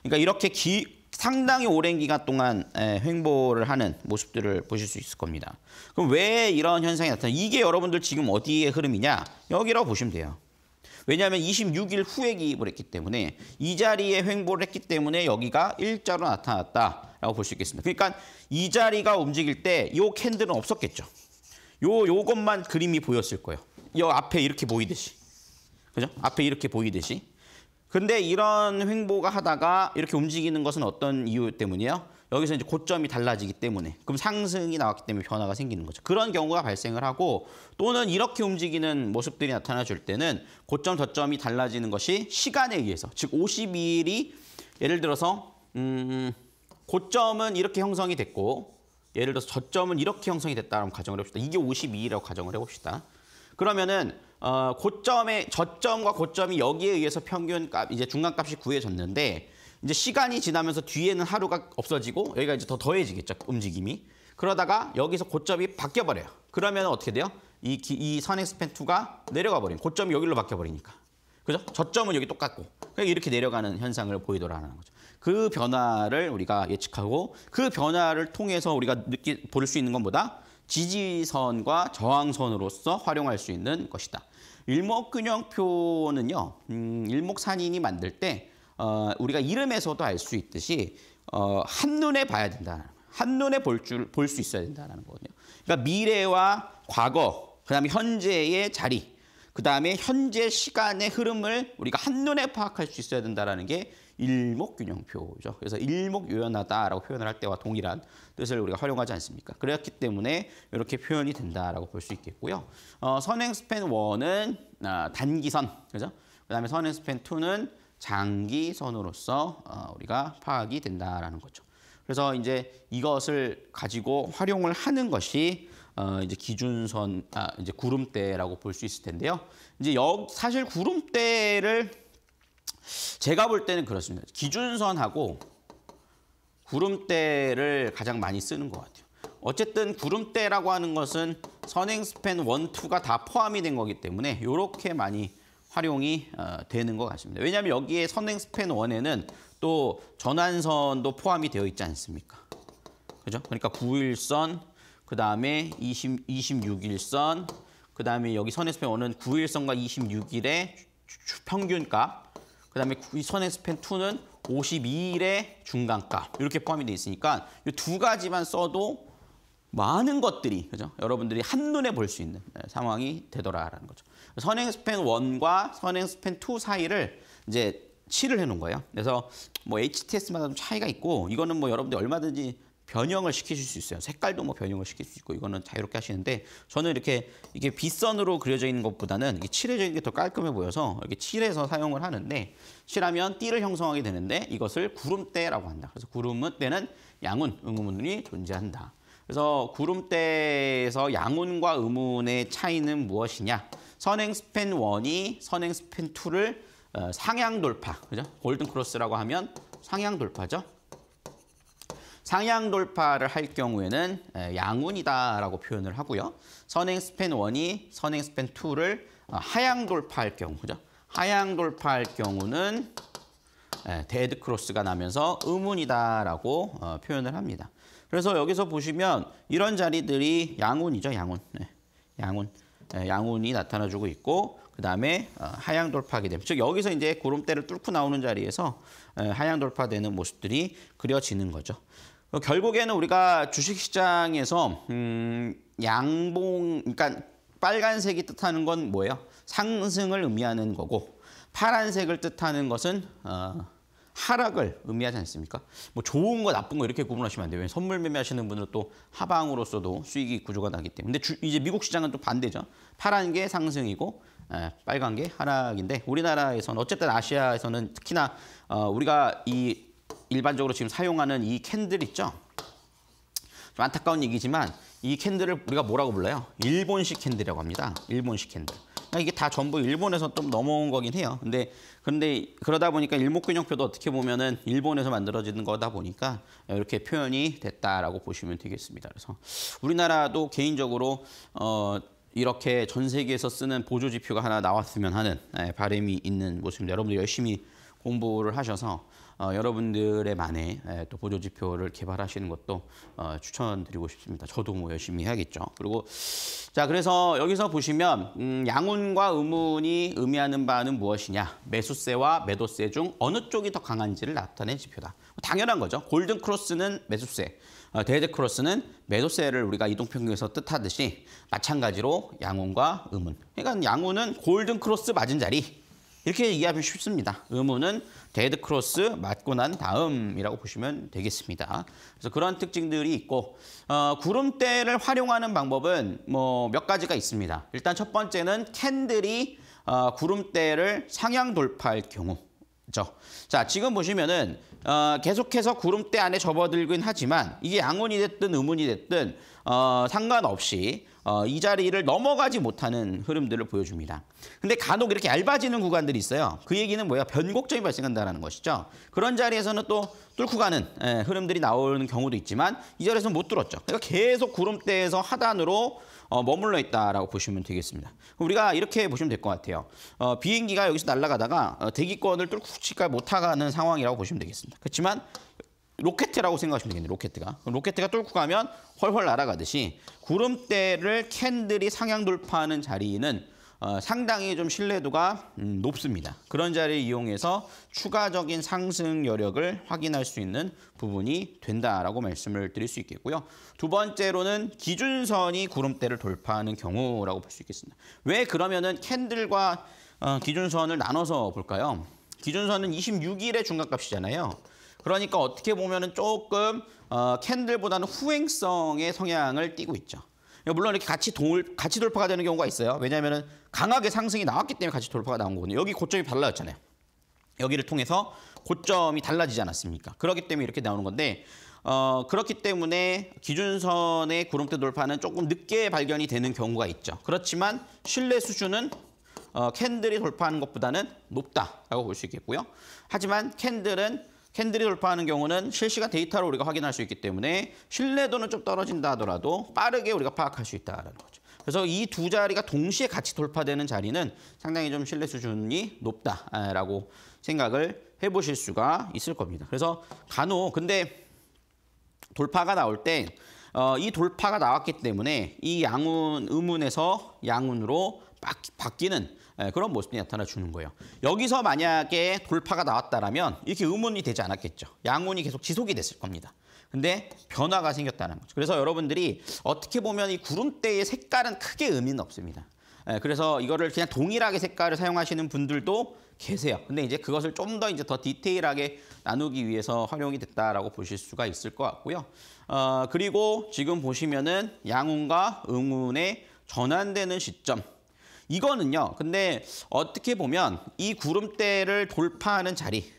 그러니까 이렇게 기, 상당히 오랜 기간 동안 횡보를 하는 모습들을 보실 수 있을 겁니다. 그럼 왜 이런 현상이 나타나? 이게 여러분들 지금 어디의 흐름이냐? 여기라고 보시면 돼요. 왜냐하면 26일 후에 기입을 했기 때문에 이 자리에 횡보를 했기 때문에 여기가 일자로 나타났다라고 볼 수 있겠습니다. 그러니까 이 자리가 움직일 때 이 캔들은 없었겠죠. 요 요것만 그림이 보였을 거예요. 요 앞에 이렇게 보이듯이. 그죠? 앞에 이렇게 보이듯이. 근데 이런 횡보가 하다가 이렇게 움직이는 것은 어떤 이유 때문이에요? 여기서 이제 고점이 달라지기 때문에 그럼 상승이 나왔기 때문에 변화가 생기는 거죠. 그런 경우가 발생을 하고 또는 이렇게 움직이는 모습들이 나타나 줄 때는 고점 저점이 달라지는 것이 시간에 의해서 즉 52일이 예를 들어서 음 고점은 이렇게 형성이 됐고 예를 들어서 저점은 이렇게 형성이 됐다라고 가정을 해봅시다. 이게 52일이라고 가정을 해봅시다. 그러면은 어, 고점의 저점과 고점이 여기에 의해서 평균값 이제 중간값이 구해졌는데 이제 시간이 지나면서 뒤에는 하루가 없어지고 여기가 이제 더 더해지겠죠 움직임이 그러다가 여기서 고점이 바뀌어 버려요 그러면 어떻게 돼요 이, 이 선의 스펜2가 내려가 버린 고점이 여기로 바뀌어 버리니까 그죠 저점은 여기 똑같고 그냥 이렇게 내려가는 현상을 보이더라는 거죠 그 변화를 우리가 예측하고 그 변화를 통해서 우리가 느끼 볼 수 있는 것보다 지지선과 저항선으로서 활용할 수 있는 것이다. 일목균형표는요, 음, 일목산인이 만들 때 어, 우리가 이름에서도 알 수 있듯이 어, 한눈에 봐야 된다 한눈에 볼 줄 볼 수 있어야 된다는 라 거거든요. 그러니까 미래와 과거, 그다음에 현재의 자리, 그다음에 현재 시간의 흐름을 우리가 한눈에 파악할 수 있어야 된다라는 게 일목균형표죠. 그래서 일목요연하다라고 표현을 할 때와 동일한 뜻을 우리가 활용하지 않습니까? 그렇기 때문에 이렇게 표현이 된다라고 볼 수 있겠고요. 어, 선행 스팬 1은 어, 아, 단기선, 그죠? 그다음에 선행 스팬 2는 장기선으로서 어, 우리가 파악이 된다라는 거죠. 그래서 이제 이것을 가지고 활용을 하는 것이 어, 이제 기준선, 아, 이제 구름대라고 볼 수 있을 텐데요. 이제 역, 사실 구름대를 제가 볼 때는 그렇습니다. 기준선하고 구름대를 가장 많이 쓰는 것 같아요. 어쨌든 구름대라고 하는 것은 선행 스팬 1, 2가 다 포함이 된 거기 때문에 이렇게 많이 활용이 어, 되는 것 같습니다. 왜냐하면 여기에 선행 스팬 1에는 또 전환선도 포함이 되어 있지 않습니까? 그죠? 그러니까 9일선, 그 다음에 26일선, 그 다음에 여기 선행 스팬 1은 9일선과 26일의 평균값, 그다음에 선행스펜 2는 52일의 중간값 이렇게 포함이 돼 있으니까 이 두 가지만 써도 많은 것들이 그죠? 여러분들이 한눈에 볼 수 있는 네, 상황이 되더라라는 거죠. 선행 스팬 1과 선행 스팬 2 사이를 이제 칠을 해 놓은 거예요. 그래서 뭐 HTS마다 좀 차이가 있고 이거는 뭐여러분들 얼마든지 변형을 시키실 수 있어요. 색깔도 뭐 변형을 시킬 수 있고 이거는 자유롭게 하시는데 저는 이렇게 이게 빗선으로 그려져 있는 것보다는 이게 칠해져 있는 게 더 깔끔해 보여서 이렇게 칠해서 사용을 하는데 칠하면 띠를 형성하게 되는데 이것을 구름대라고 한다. 그래서 구름대는 양운, 응음운이 존재한다. 그래서 구름대에서 양운과 음운의 차이는 무엇이냐? 선행 스펜 원이 선행 스펜 투를 어, 상향 돌파, 그죠? 골든 크로스라고 하면 상향 돌파죠. 상향 돌파를 할 경우에는 양운이다라고 표현을 하고요. 선행 스팬 원이 선행 스팬 투를 어, 하향 돌파할 경우, 죠 하향 돌파할 경우는 데드 크로스가 나면서 음운이다라고 어, 표현을 합니다. 그래서 여기서 보시면 이런 자리들이 양운이죠, 양운. 네, 양운. 양운이 나타나주고 있고 그다음에 어, 하향 돌파하게 되면 즉 여기서 이제 구름대를 뚫고 나오는 자리에서 하향 돌파되는 모습들이 그려지는 거죠. 결국에는 우리가 주식시장에서 음, 양봉, 그러니까 빨간색이 뜻하는 건 뭐예요? 상승을 의미하는 거고 파란색을 뜻하는 것은 어, 하락을 의미하지 않습니까? 뭐 좋은 거 나쁜 거 이렇게 구분하시면 안 돼요. 선물 매매하시는 분들은 또 하방으로서도 수익이 구조가 나기 때문에. 주, 이제 미국 시장은 또 반대죠. 파란 게 상승이고 에, 예, 빨간 게 하락인데 우리나라에서는 어쨌든 아시아에서는 특히나 어, 우리가 이 일반적으로 지금 사용하는 이 캔들 있죠? 좀 안타까운 얘기지만 이 캔들을 우리가 뭐라고 불러요? 일본식 캔들이라고 합니다. 일본식 캔들. 그러니까 이게 다 전부 일본에서 좀 넘어온 거긴 해요. 근데 그런데 그러다 보니까 일목균형표도 어떻게 보면은 일본에서 만들어지는 거다 보니까 이렇게 표현이 됐다라고 보시면 되겠습니다. 그래서 우리나라도 개인적으로 어 이렇게 전 세계에서 쓰는 보조 지표가 하나 나왔으면 하는 예, 바람이 있는 모습입니다. 여러분들 열심히 공부를 하셔서 어, 여러분들의 만에 예, 또 보조 지표를 개발하시는 것도 어, 추천드리고 싶습니다. 저도 뭐 열심히 해야겠죠. 그리고 자 그래서 여기서 보시면 음, 양운과 음운이 의미하는 바는 무엇이냐? 매수세와 매도세 중 어느 쪽이 더 강한지를 나타낸 지표다. 뭐 당연한 거죠. 골든 크로스는 매수세, 어, 데드 크로스는 매도세를 우리가 이동평균에서 뜻하듯이 마찬가지로 양운과 음운. 그러니까 양운은 골든 크로스 맞은 자리. 이렇게 얘기하면 쉽습니다. 의문은 데드 크로스 맞고 난 다음이라고 보시면 되겠습니다. 그래서 그런 특징들이 있고 어, 구름대를 활용하는 방법은 뭐 몇 가지가 있습니다. 일단 첫 번째는 캔들이 어, 구름대를 상향 돌파할 경우 그죠 자, 지금 보시면은 어, 계속해서 구름대 안에 접어들긴 하지만 이게 양운이 됐든 의문이 됐든 어, 상관없이 어, 이 자리를 넘어가지 못하는 흐름들을 보여줍니다. 근데 간혹 이렇게 얇아지는 구간들이 있어요. 그 얘기는 뭐야? 변곡점이 발생한다는 것이죠. 그런 자리에서는 또 뚫고 가는 예, 흐름들이 나오는 경우도 있지만 이 자리에서는 못 뚫었죠. 그러니까 계속 구름대에서 하단으로 어, 머물러 있다라고 보시면 되겠습니다. 우리가 이렇게 보시면 될 것 같아요. 어, 비행기가 여기서 날아가다가 어, 대기권을 뚫고 치까 못하가는 상황이라고 보시면 되겠습니다. 그렇지만 로켓이라고 생각하시면 되겠네요. 로켓가. 로켓가 뚫고 가면 훨훨 날아가듯이 구름대를 캔들이 상향 돌파하는 자리는 어, 상당히 좀 신뢰도가 음, 높습니다. 그런 자리를 이용해서 추가적인 상승 여력을 확인할 수 있는 부분이 된다라고 말씀을 드릴 수 있겠고요. 두 번째로는 기준선이 구름대를 돌파하는 경우라고 볼 수 있겠습니다. 왜 그러면은 캔들과 어, 기준선을 나눠서 볼까요? 기준선은 26일의 중간값이잖아요. 그러니까 어떻게 보면은 조금 어, 캔들보다는 후행성의 성향을 띠고 있죠. 물론 이렇게 같이 돌 같이 돌파가 되는 경우가 있어요. 왜냐하면 강하게 상승이 나왔기 때문에 같이 돌파가 나온 거거든요. 여기 고점이 달라졌잖아요. 여기를 통해서 고점이 달라지지 않았습니까? 그렇기 때문에 이렇게 나오는 건데 어, 그렇기 때문에 기준선의 구름대 돌파는 조금 늦게 발견이 되는 경우가 있죠. 그렇지만 신뢰 수준은 어, 캔들이 돌파하는 것보다는 높다라고 볼 수 있겠고요. 하지만 캔들은 캔들이 돌파하는 경우는 실시간 데이터로 우리가 확인할 수 있기 때문에 신뢰도는 좀 떨어진다 하더라도 빠르게 우리가 파악할 수 있다는 거죠. 그래서 이 두 자리가 동시에 같이 돌파되는 자리는 상당히 좀 신뢰 수준이 높다라고 생각을 해보실 수가 있을 겁니다. 그래서 간혹 근데 돌파가 나올 때이 어, 돌파가 나왔기 때문에 이 양운, 음운에서 양운으로 바뀌는 예, 그런 모습이 나타나 주는 거예요. 여기서 만약에 돌파가 나왔다라면 이렇게 음운이 되지 않았겠죠. 양운이 계속 지속이 됐을 겁니다. 근데 변화가 생겼다는 거죠. 그래서 여러분들이 어떻게 보면 이 구름대의 색깔은 크게 의미는 없습니다. 예, 그래서 이거를 그냥 동일하게 색깔을 사용하시는 분들도 계세요. 근데 이제 그것을 좀 더 이제 더 디테일하게 나누기 위해서 활용이 됐다라고 보실 수가 있을 것 같고요. 어, 그리고 지금 보시면은 양운과 응운의 전환되는 시점 이거는요. 근데 어떻게 보면 이 구름대를 돌파하는 자리.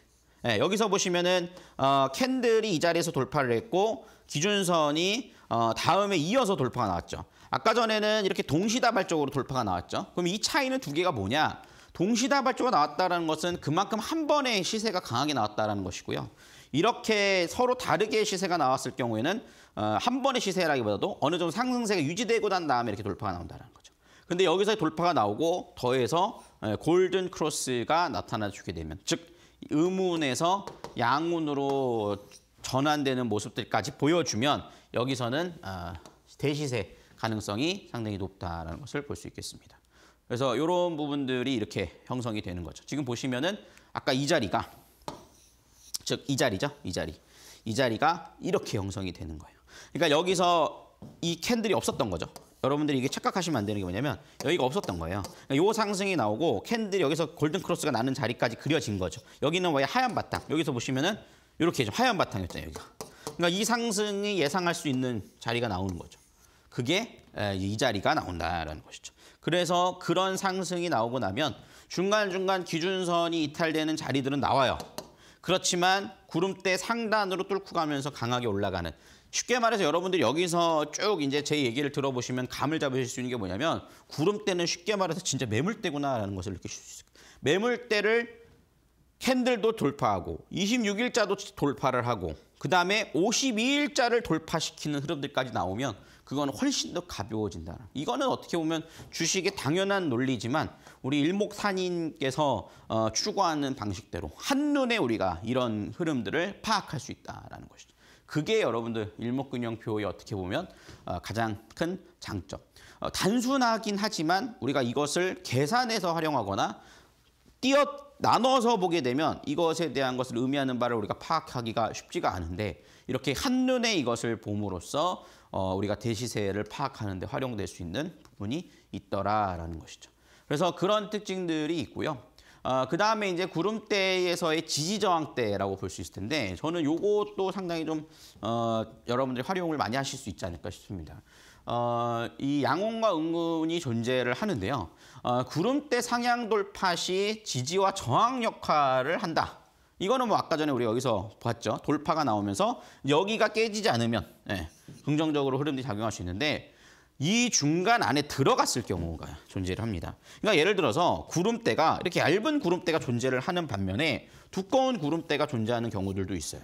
네, 여기서 보시면은 어, 캔들이 이 자리에서 돌파를 했고 기준선이 어, 다음에 이어서 돌파가 나왔죠. 아까 전에는 이렇게 동시다발적으로 돌파가 나왔죠. 그럼 이 차이는 두 개가 뭐냐? 동시다발적으로 나왔다는 것은 그만큼 한 번에 시세가 강하게 나왔다는 것이고요. 이렇게 서로 다르게 시세가 나왔을 경우에는 어, 한 번의 시세라기보다도 어느 정도 상승세가 유지되고 난 다음에 이렇게 돌파가 나온다는 거죠. 근데 여기서 돌파가 나오고 더해서 예, 골든 크로스가 나타나주게 되면 즉 음운에서 양운으로 전환되는 모습들까지 보여주면 여기서는 아, 대시세 가능성이 상당히 높다는 것을 볼 수 있겠습니다. 그래서 이런 부분들이 이렇게 형성이 되는 거죠. 지금 보시면은 아까 이 자리가 즉 이 자리죠, 이 자리, 이 자리가 이렇게 형성이 되는 거예요. 그러니까 여기서 이 캔들이 없었던 거죠. 여러분들이 이게 착각하시면 안 되는 게 뭐냐면 여기가 없었던 거예요. 그러니까 요 상승이 나오고 캔들 여기서 골든 크로스가 나는 자리까지 그려진 거죠. 여기는 왜 하얀 바탕. 여기서 보시면은 이렇게 하얀 바탕이었잖아요. 여기가. 그러니까 이 상승이 예상할 수 있는 자리가 나오는 거죠. 그게 이 자리가 나온다라는 것이죠. 그래서 그런 상승이 나오고 나면 중간중간 기준선이 이탈되는 자리들은 나와요. 그렇지만 구름대 상단으로 뚫고 가면서 강하게 올라가는 쉽게 말해서 여러분들이 여기서 쭉 이제 제 얘기를 들어보시면 감을 잡으실 수 있는 게 뭐냐면 구름대는 쉽게 말해서 진짜 매물대구나라는 것을 느끼실 수 있어요. 매물대를 캔들도 돌파하고 26일자도 돌파를 하고 그다음에 52일자를 돌파시키는 흐름들까지 나오면 그건 훨씬 더 가벼워진다. 이거는 어떻게 보면 주식의 당연한 논리지만 우리 일목산인께서 어, 추구하는 방식대로 한눈에 우리가 이런 흐름들을 파악할 수 있다라는 것이죠. 그게 여러분들 일목균형표의 어떻게 보면 어, 가장 큰 장점. 어, 단순하긴 하지만 우리가 이것을 계산해서 활용하거나 띄어 나눠서 보게 되면 이것에 대한 것을 의미하는 바를 우리가 파악하기가 쉽지가 않은데 이렇게 한눈에 이것을 봄으로써 어, 우리가 대시세를 파악하는 데 활용될 수 있는 부분이 있더라라는 것이죠. 그래서 그런 특징들이 있고요. 어, 그 다음에 이제 구름대에서의 지지저항대라고 볼 수 있을 텐데 저는 요것도 상당히 좀 어, 여러분들이 활용을 많이 하실 수 있지 않을까 싶습니다. 어, 이 양온과 응운이 존재를 하는데요. 어, 구름대 상향 돌파 시 지지와 저항 역할을 한다. 이거는 뭐 아까 전에 우리 여기서 봤죠. 돌파가 나오면서 여기가 깨지지 않으면 예, 긍정적으로 흐름이 작용할 수 있는데 이 중간 안에 들어갔을 경우가 존재를 합니다. 그러니까 예를 들어서 구름대가 이렇게 얇은 구름대가 존재를 하는 반면에 두꺼운 구름대가 존재하는 경우들도 있어요.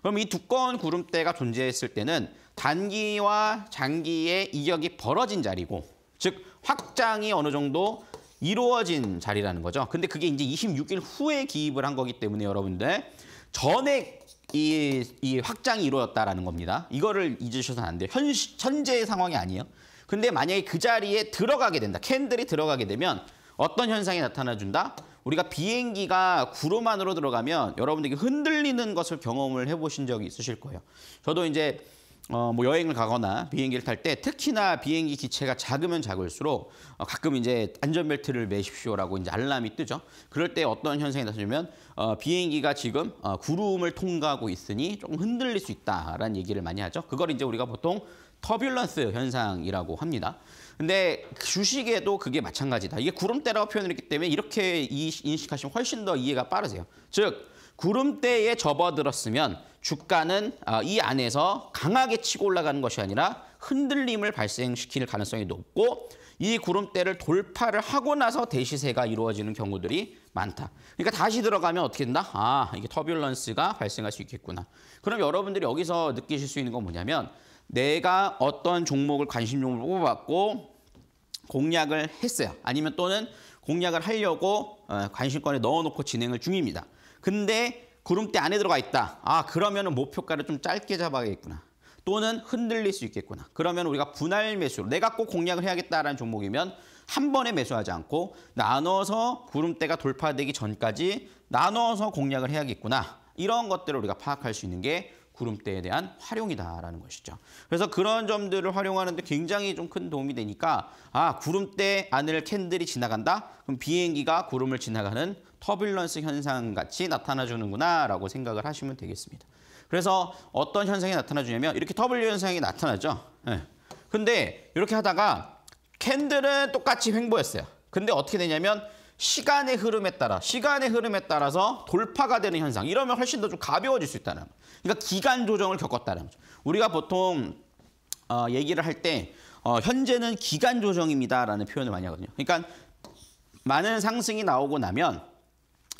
그럼 이 두꺼운 구름대가 존재했을 때는 단기와 장기의 이격이 벌어진 자리고 즉 확장이 어느 정도 이루어진 자리라는 거죠. 근데 그게 이제 26일 후에 기입을 한 거기 때문에 여러분들 전에 이, 이 확장이 이루어졌다라는 겁니다. 이거를 잊으셔서는 안 돼요. 현, 현재의 상황이 아니에요. 근데 만약에 그 자리에 들어가게 된다. 캔들이 들어가게 되면 어떤 현상이 나타나준다? 우리가 비행기가 구름 안으로 들어가면 여러분들이 흔들리는 것을 경험을 해보신 적이 있으실 거예요. 저도 이제 어, 뭐 여행을 가거나 비행기를 탈 때 특히나 비행기 기체가 작으면 작을수록 어, 가끔 이제 안전벨트를 매십시오라고 이제 알람이 뜨죠. 그럴 때 어떤 현상이 나타나면 어, 비행기가 지금 어, 구름을 통과하고 있으니 조금 흔들릴 수 있다라는 얘기를 많이 하죠. 그걸 이제 우리가 보통 터뷸런스 현상이라고 합니다. 근데 주식에도 그게 마찬가지다. 이게 구름대라고 표현을 했기 때문에 이렇게 인식하시면 훨씬 더 이해가 빠르세요. 즉, 구름대에 접어들었으면 주가는 아, 이 안에서 강하게 치고 올라가는 것이 아니라 흔들림을 발생시킬 가능성이 높고 이 구름대를 돌파를 하고 나서 대시세가 이루어지는 경우들이 많다. 그러니까 다시 들어가면 어떻게 된다? 아, 이게 터뷸런스가 발생할 수 있겠구나. 그럼 여러분들이 여기서 느끼실 수 있는 건 뭐냐면 내가 어떤 종목을 관심 종목을 뽑아봤고 공략을 했어요. 아니면 또는 공략을 하려고 어, 관심권에 넣어놓고 진행을 중입니다. 근데 구름대 안에 들어가 있다. 아 그러면 은 목표가를 좀 짧게 잡아야겠구나. 또는 흔들릴 수 있겠구나. 그러면 우리가 분할 매수로 내가 꼭 공략을 해야겠다라는 종목이면 한 번에 매수하지 않고 나눠서 구름대가 돌파되기 전까지 나눠서 공략을 해야겠구나. 이런 것들을 우리가 파악할 수 있는 게 구름대에 대한 활용이다라는 것이죠. 그래서 그런 점들을 활용하는데 굉장히 좀 큰 도움이 되니까 아 구름대 안을 캔들이 지나간다? 그럼 비행기가 구름을 지나가는 터뷸런스 현상 같이 나타나주는구나라고 생각을 하시면 되겠습니다. 그래서 어떤 현상이 나타나주냐면 이렇게 터블류 현상이 나타나죠. 네. 근데 이렇게 하다가 캔들은 똑같이 횡보였어요. 근데 어떻게 되냐면 시간의 흐름에 따라 시간의 흐름에 따라서 돌파가 되는 현상 이러면 훨씬 더 좀 가벼워질 수 있다는 거 그러니까 기간 조정을 겪었다는 거죠. 우리가 보통 어, 얘기를 할때 어, 현재는 기간 조정입니다라는 표현을 많이 하거든요. 그러니까 많은 상승이 나오고 나면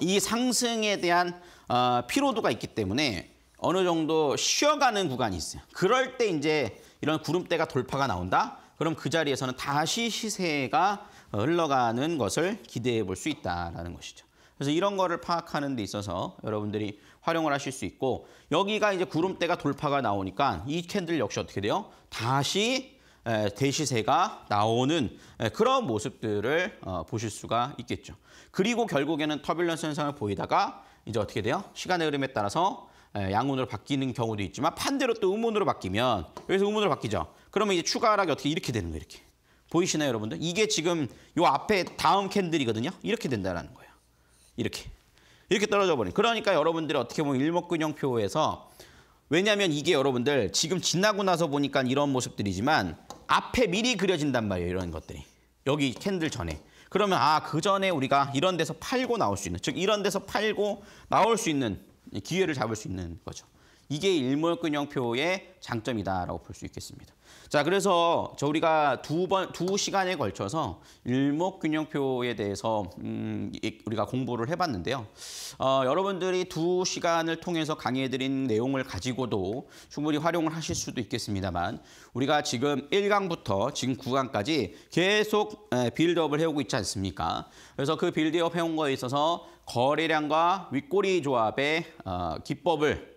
이 상승에 대한 어, 피로도가 있기 때문에 어느 정도 쉬어가는 구간이 있어요. 그럴 때 이제 이런 구름대가 돌파가 나온다. 그럼 그 자리에서는 다시 시세가 어, 흘러가는 것을 기대해 볼 수 있다라는 것이죠. 그래서 이런 거를 파악하는 데 있어서 여러분들이 활용을 하실 수 있고 여기가 이제 구름대가 돌파가 나오니까 이 캔들 역시 어떻게 돼요? 다시 대시세가 나오는 그런 모습들을 어, 보실 수가 있겠죠. 그리고 결국에는 터빌런스 현상을 보이다가 이제 어떻게 돼요? 시간의 흐름에 따라서 양운으로 바뀌는 경우도 있지만 반대로 또 음운으로 바뀌면 여기서 음운으로 바뀌죠. 그러면 이제 추가 락이 어떻게 이렇게 되는 거예요, 이렇게. 보이시나요, 여러분들? 이게 지금 요 앞에 다음 캔들이거든요. 이렇게 된다라는 거예요. 이렇게. 이렇게 떨어져 버린. 그러니까 여러분들이 어떻게 보면 일목균형표에서 왜냐하면 이게 여러분들 지금 지나고 나서 보니까 이런 모습들이지만 앞에 미리 그려진단 말이에요. 이런 것들이. 여기 캔들 전에. 그러면 아, 그 전에 우리가 이런 데서 팔고 나올 수 있는, 즉 이런 데서 팔고 나올 수 있는 기회를 잡을 수 있는 거죠. 이게 일목균형표의 장점이다라고 볼 수 있겠습니다. 자, 그래서 저 우리가 두 번, 두 시간에 걸쳐서 일목균형표에 대해서, 음, 우리가 공부를 해봤는데요. 어, 여러분들이 두 시간을 통해서 강의해드린 내용을 가지고도 충분히 활용을 하실 수도 있겠습니다만, 우리가 지금 1강부터 지금 9강까지 계속 빌드업을 해오고 있지 않습니까? 그래서 그 빌드업 해온 거에 있어서 거래량과 윗꼬리 조합의 어, 기법을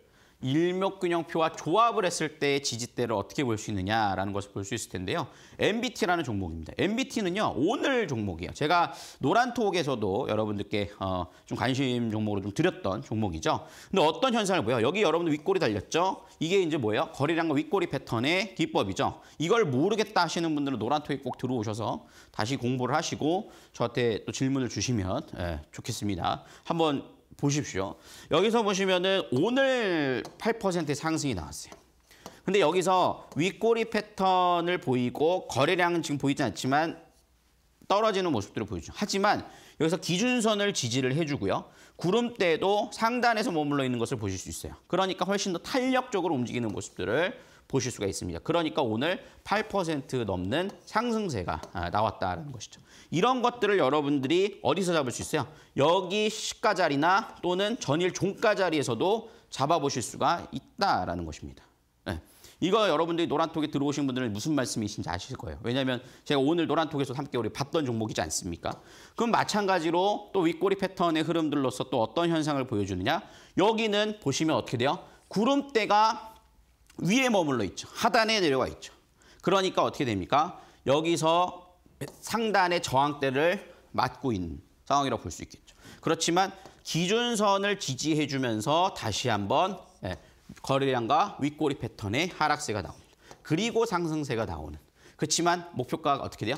일목균형표와 조합을 했을 때의 지지대를 어떻게 볼 수 있느냐라는 것을 볼 수 있을 텐데요. MBT라는 종목입니다. MBT는요. 오늘 종목이에요. 제가 노란톡에서도 여러분들께 어, 좀 관심 종목으로 좀 드렸던 종목이죠. 근데 어떤 현상을 보여? 요 여기 여러분들 윗골이 달렸죠? 이게 이제 뭐예요? 거리량과 윗골이 패턴의 기법이죠. 이걸 모르겠다 하시는 분들은 노란톡에 꼭 들어오셔서 다시 공부를 하시고 저한테 또 질문을 주시면 예, 좋겠습니다. 한번 보십시오. 여기서 보시면은 오늘 8% 상승이 나왔어요. 근데 여기서 윗꼬리 패턴을 보이고 거래량은 지금 보이지 않지만 떨어지는 모습들을 보여주죠. 하지만 여기서 기준선을 지지를 해주고요. 구름대도 상단에서 머물러 있는 것을 보실 수 있어요. 그러니까 훨씬 더 탄력적으로 움직이는 모습들을 보실 수가 있습니다. 그러니까 오늘 8% 넘는 상승세가 아, 나왔다는 것이죠. 이런 것들을 여러분들이 어디서 잡을 수 있어요? 여기 시가 자리나 또는 전일 종가 자리에서도 잡아보실 수가 있다라는 것입니다. 네. 이거 여러분들이 노란톡에 들어오신 분들은 무슨 말씀이신지 아실 거예요. 왜냐하면 제가 오늘 노란톡에서 함께 우리 봤던 종목이지 않습니까? 그럼 마찬가지로 또 윗꼬리 패턴의 흐름들로서 또 어떤 현상을 보여주느냐? 여기는 보시면 어떻게 돼요? 구름대가 위에 머물러 있죠. 하단에 내려와 있죠. 그러니까 어떻게 됩니까? 여기서 상단의 저항대를 맞고 있는 상황이라고 볼 수 있겠죠. 그렇지만 기준선을 지지해 주면서 다시 한번 예, 거래량과 윗꼬리 패턴의 하락세가 나옵니다. 그리고 상승세가 나오는. 그렇지만 목표가 어떻게 돼요?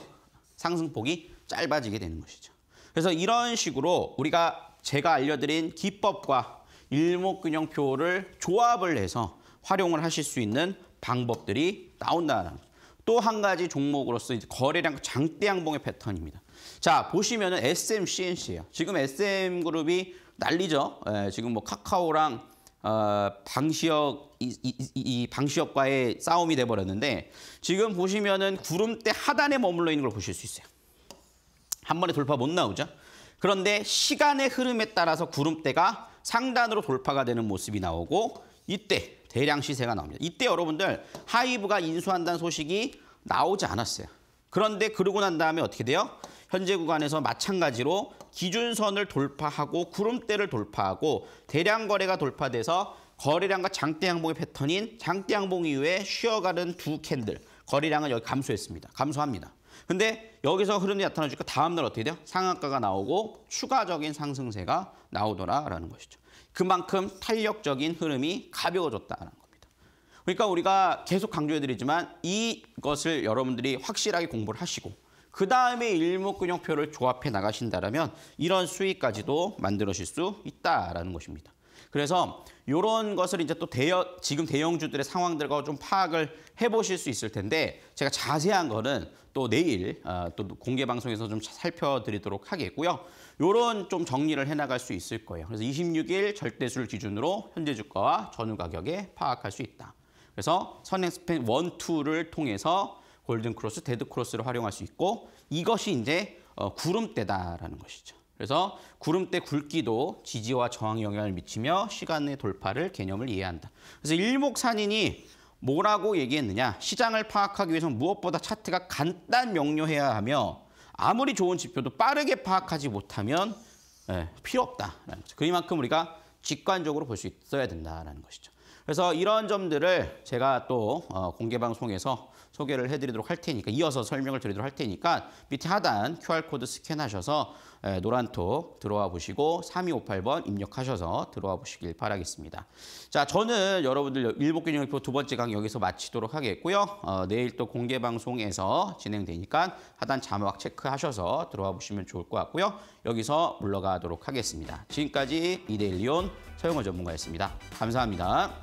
상승폭이 짧아지게 되는 것이죠. 그래서 이런 식으로 우리가 제가 알려드린 기법과 일목균형표를 조합을 해서 활용을 하실 수 있는 방법들이 나온다는 또한 가지 종목으로서 이제 거래량 장대 양봉의 패턴입니다. 자, 보시면은 SM CNC예요. 지금 SM 그룹이 난리죠. 예, 지금 뭐 카카오랑 어, 방시혁 이, 이, 이 방시혁과의 싸움이 돼 버렸는데 지금 보시면은 구름대 하단에 머물러 있는 걸 보실 수 있어요. 한 번에 돌파 못 나오죠. 그런데 시간의 흐름에 따라서 구름대가 상단으로 돌파가 되는 모습이 나오고 이때 대량 시세가 나옵니다. 이때 여러분들 하이브가 인수한다는 소식이 나오지 않았어요. 그런데 그러고 난 다음에 어떻게 돼요? 현재 구간에서 마찬가지로 기준선을 돌파하고 구름대를 돌파하고 대량 거래가 돌파돼서 거래량과 장대 양봉의 패턴인 장대 양봉 이후에 쉬어가는 두 캔들 거래량은 여기 감소했습니다. 감소합니다. 근데 여기서 흐름이 나타나니까 다음날 어떻게 돼요? 상한가가 나오고 추가적인 상승세가 나오더라라는 것이죠. 그만큼 탄력적인 흐름이 가벼워졌다는 겁니다. 그러니까 우리가 계속 강조해드리지만 이것을 여러분들이 확실하게 공부를 하시고 그 다음에 일목균형표를 조합해 나가신다면 이런 수익까지도 만들어질 수 있다라는 것입니다. 그래서 이런 것을 이제 또 대여, 지금 대형주들의 상황들과 좀 파악을 해보실 수 있을 텐데 제가 자세한 거는 또 내일 어, 또 공개 방송에서 좀 살펴드리도록 하겠고요. 요런 좀 정리를 해나갈 수 있을 거예요. 그래서 26일 절대수를 기준으로 현재 주가와 전후 가격에 파악할 수 있다. 그래서 선행 스팬 1, 2를 통해서 골든 크로스, 데드 크로스를 활용할 수 있고 이것이 이제 어, 구름대다라는 것이죠. 그래서 구름대 굵기도 지지와 저항 영향을 미치며 시간의 돌파를 개념을 이해한다. 그래서 일목산인이 뭐라고 얘기했느냐. 시장을 파악하기 위해서 무엇보다 차트가 간단 명료해야 하며 아무리 좋은 지표도 빠르게 파악하지 못하면 예, 필요 없다라는 거죠. 그만큼 우리가 직관적으로 볼 수 있어야 된다라는 것이죠. 그래서 이런 점들을 제가 또 어, 공개 방송에서 소개를 해드리도록 할 테니까 이어서 설명을 드리도록 할 테니까 밑에 하단 QR코드 스캔하셔서 예, 노란톡 들어와 보시고 3258번 입력하셔서 들어와 보시길 바라겠습니다. 자, 저는 여러분들 일복균형표 두 번째 강 여기서 마치도록 하겠고요. 어, 내일 또 공개 방송에서 진행되니까 하단 자막 체크하셔서 들어와 보시면 좋을 것 같고요. 여기서 물러가도록 하겠습니다. 지금까지 이데일리온 서영호 전문가였습니다. 감사합니다.